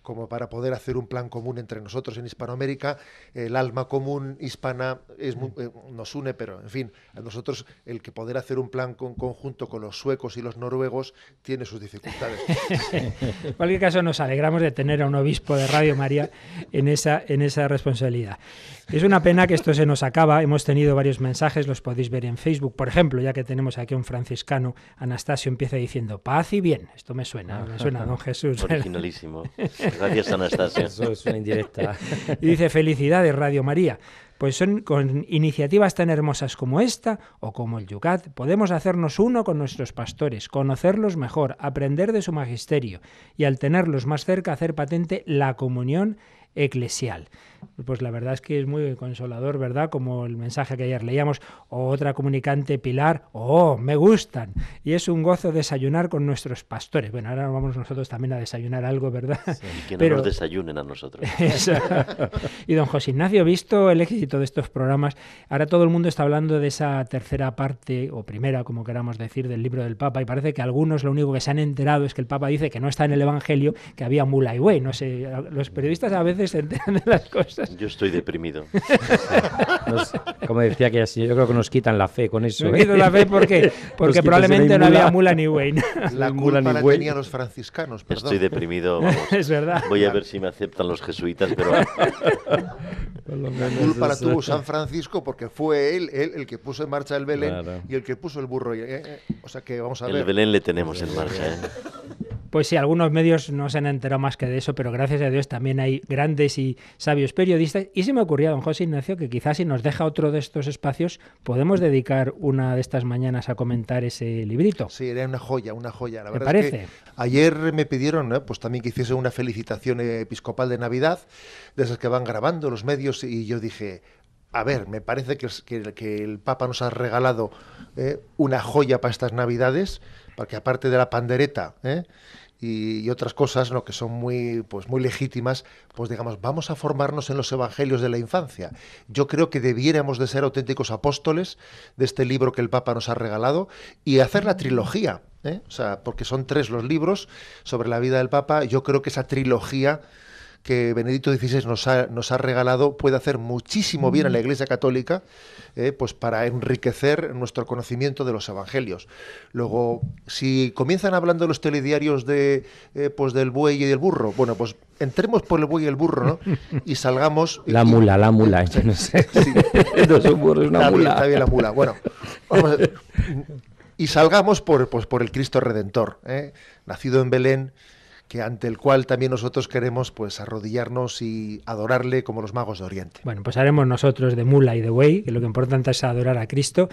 como para poder hacer un plan común entre nosotros en Hispanoamérica. El alma común hispana mm. eh, nos une, pero en fin, a nosotros el que poder hacer un plan conjunto con los suecos y los noruegos tiene sus dificultades. en cualquier caso, nos alegramos de tener a un obispo de Radio María en esa, en esa responsabilidad. Es una pena que esto se nos acaba. Hemos tenido varios mensajes, los podéis ver en Facebook. Por ejemplo, ya que tenemos aquí a un franciscano, Anastasio empieza diciendo, paz y bien. Esto me suena, me suena don Jesús. Originalísimo. Gracias, Anastasia. Eso es una indirecta. Y dice, felicidades, Radio María. Pues son con iniciativas tan hermosas como esta o como el Yucat, podemos hacernos uno con nuestros pastores, conocerlos mejor, aprender de su magisterio y al tenerlos más cerca hacer patente la comunión eclesial pues la verdad es que es muy consolador, ¿verdad? Como el mensaje que ayer leíamos, o otra comunicante Pilar, oh, me gustan. Y es un gozo desayunar con nuestros pastores. Bueno, ahora vamos nosotros también a desayunar algo, ¿verdad? que no Pero... nos desayunen a nosotros. Y don José Ignacio, visto el éxito de estos programas, ahora todo el mundo está hablando de esa tercera parte, o primera, como queramos decir, del libro del Papa, y parece que algunos lo único que se han enterado es que el Papa dice que no está en el Evangelio, que había mula y güey. No sé, los periodistas a veces se enteran de las cosas yo estoy deprimido. como decía que así yo creo que nos quitan la fe con eso. ¿eh? la fe porque, porque probablemente no había mula ni Wayne. La mula ni la tenían los franciscanos, Estoy deprimido. es verdad. Voy a ver si me aceptan los jesuitas, pero... la culpa la tuvo San Francisco porque fue él, el que puso en marcha el Belén y el que puso el burro. Eh, eh, o sea que vamos a el ver. El Belén le tenemos en marcha. ¿eh? Pues sí, algunos medios no se han enterado más que de eso, pero gracias a Dios también hay grandes y sabios periodistas. Y se me ocurría, don José Ignacio, que quizás si nos deja otro de estos espacios, podemos dedicar una de estas mañanas a comentar ese librito. Sí, era una joya, una joya. La parece? ayer me pidieron pues también que hiciese una felicitación episcopal de Navidad, de esas que van grabando los medios, y yo dije, a ver, me parece que, el Papa nos ha regalado eh, una joya para estas Navidades porque aparte de la pandereta ¿eh? y, otras cosas lo que son muy, pues, muy legítimas, pues digamos, vamos a formarnos en los evangelios de la infancia. Yo creo que debiéramos de ser auténticos apóstoles de este libro que el Papa nos ha regalado y hacer la trilogía, ¿eh? o sea, porque son tres los libros sobre la vida del Papa, yo creo que esa trilogía que Benedicto XVI nos ha, regalado puede hacer muchísimo bien a la mm. Iglesia Católica eh, pues para enriquecer nuestro conocimiento de los evangelios. Luego, si comienzan hablando los telediarios de, eh, pues del buey y del burro, bueno, pues entremos por el buey y el burro, ¿no? Y salgamos... La mula, la mula, yo no sé. no es un burro, una mula. Bien, está bien la mula, bueno. y salgamos por, pues, por el Cristo Redentor, ¿eh? nacido en Belén, que ante el cual también nosotros queremos pues arrodillarnos y adorarle como los magos de Oriente. Bueno, pues haremos nosotros de mula y de buey, que lo que importante es adorar a Cristo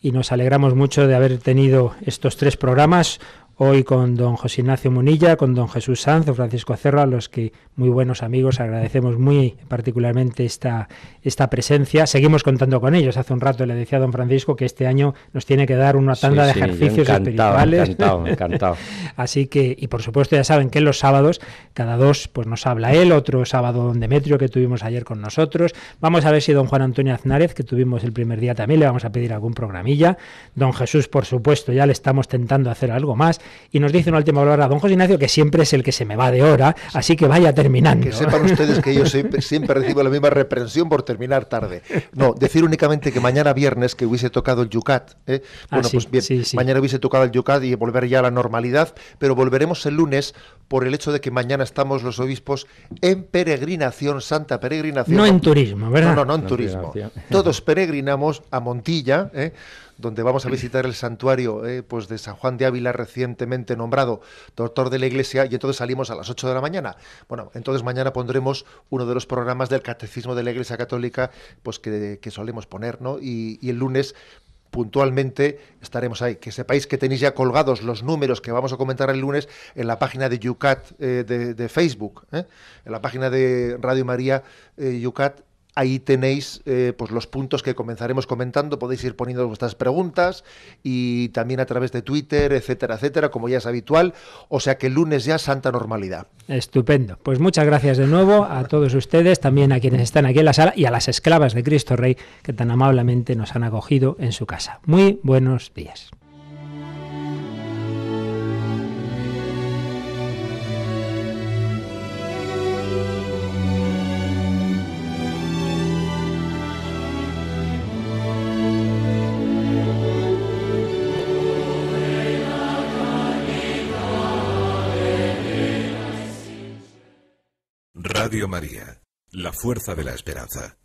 y nos alegramos mucho de haber tenido estos tres programas hoy con don José Ignacio Munilla, con don Jesús Sanz, don Francisco acerro a los que muy buenos amigos. Agradecemos muy particularmente esta, esta presencia. Seguimos contando con ellos. Hace un rato le decía a don Francisco que este año nos tiene que dar una tanda de ejercicios encantado, espirituales. Encantado, Así que, y por supuesto, ya saben que los sábados, cada dos, pues nos habla él, otro sábado don Demetrio que tuvimos ayer con nosotros. Vamos a ver si don Juan Antonio Aznárez, que tuvimos el primer día también, le vamos a pedir algún programilla. Don Jesús, por supuesto, ya le estamos tentando hacer algo más. Y nos dice una última palabra a don José Ignacio, que siempre es el que se me va de hora, así que vaya a terminar que sepan ustedes que yo siempre, recibo la misma reprensión por terminar tarde. No, decir únicamente que mañana viernes que hubiese tocado el Yucat. ¿eh? Ah, bueno, pues bien, mañana hubiese tocado el Yucat y volver ya a la normalidad, pero volveremos el lunes por el hecho de que mañana estamos los obispos en peregrinación, santa peregrinación. No en turismo, ¿verdad? No, no, en turismo. Todos peregrinamos a Montilla. ¿eh? donde vamos a visitar el santuario eh, pues de San Juan de Ávila, recientemente nombrado doctor de la Iglesia, y entonces salimos a las 8 de la mañana. Bueno, entonces mañana pondremos uno de los programas del Catecismo de la Iglesia Católica pues que, solemos poner, ¿no? y, el lunes puntualmente estaremos ahí. Que sepáis que tenéis ya colgados los números que vamos a comentar el lunes en la página de Yucat eh, de, Facebook, ¿eh? en la página de Radio María Yucat Ahí tenéis eh, pues los puntos que comenzaremos comentando, podéis ir poniendo vuestras preguntas y también a través de Twitter, etcétera, etcétera, como ya es habitual. O sea que el lunes ya santa normalidad. Estupendo. Pues muchas gracias de nuevo a todos ustedes, también a quienes están aquí en la sala y a las esclavas de Cristo Rey que tan amablemente nos han acogido en su casa. Muy buenos días. María. La fuerza de la esperanza.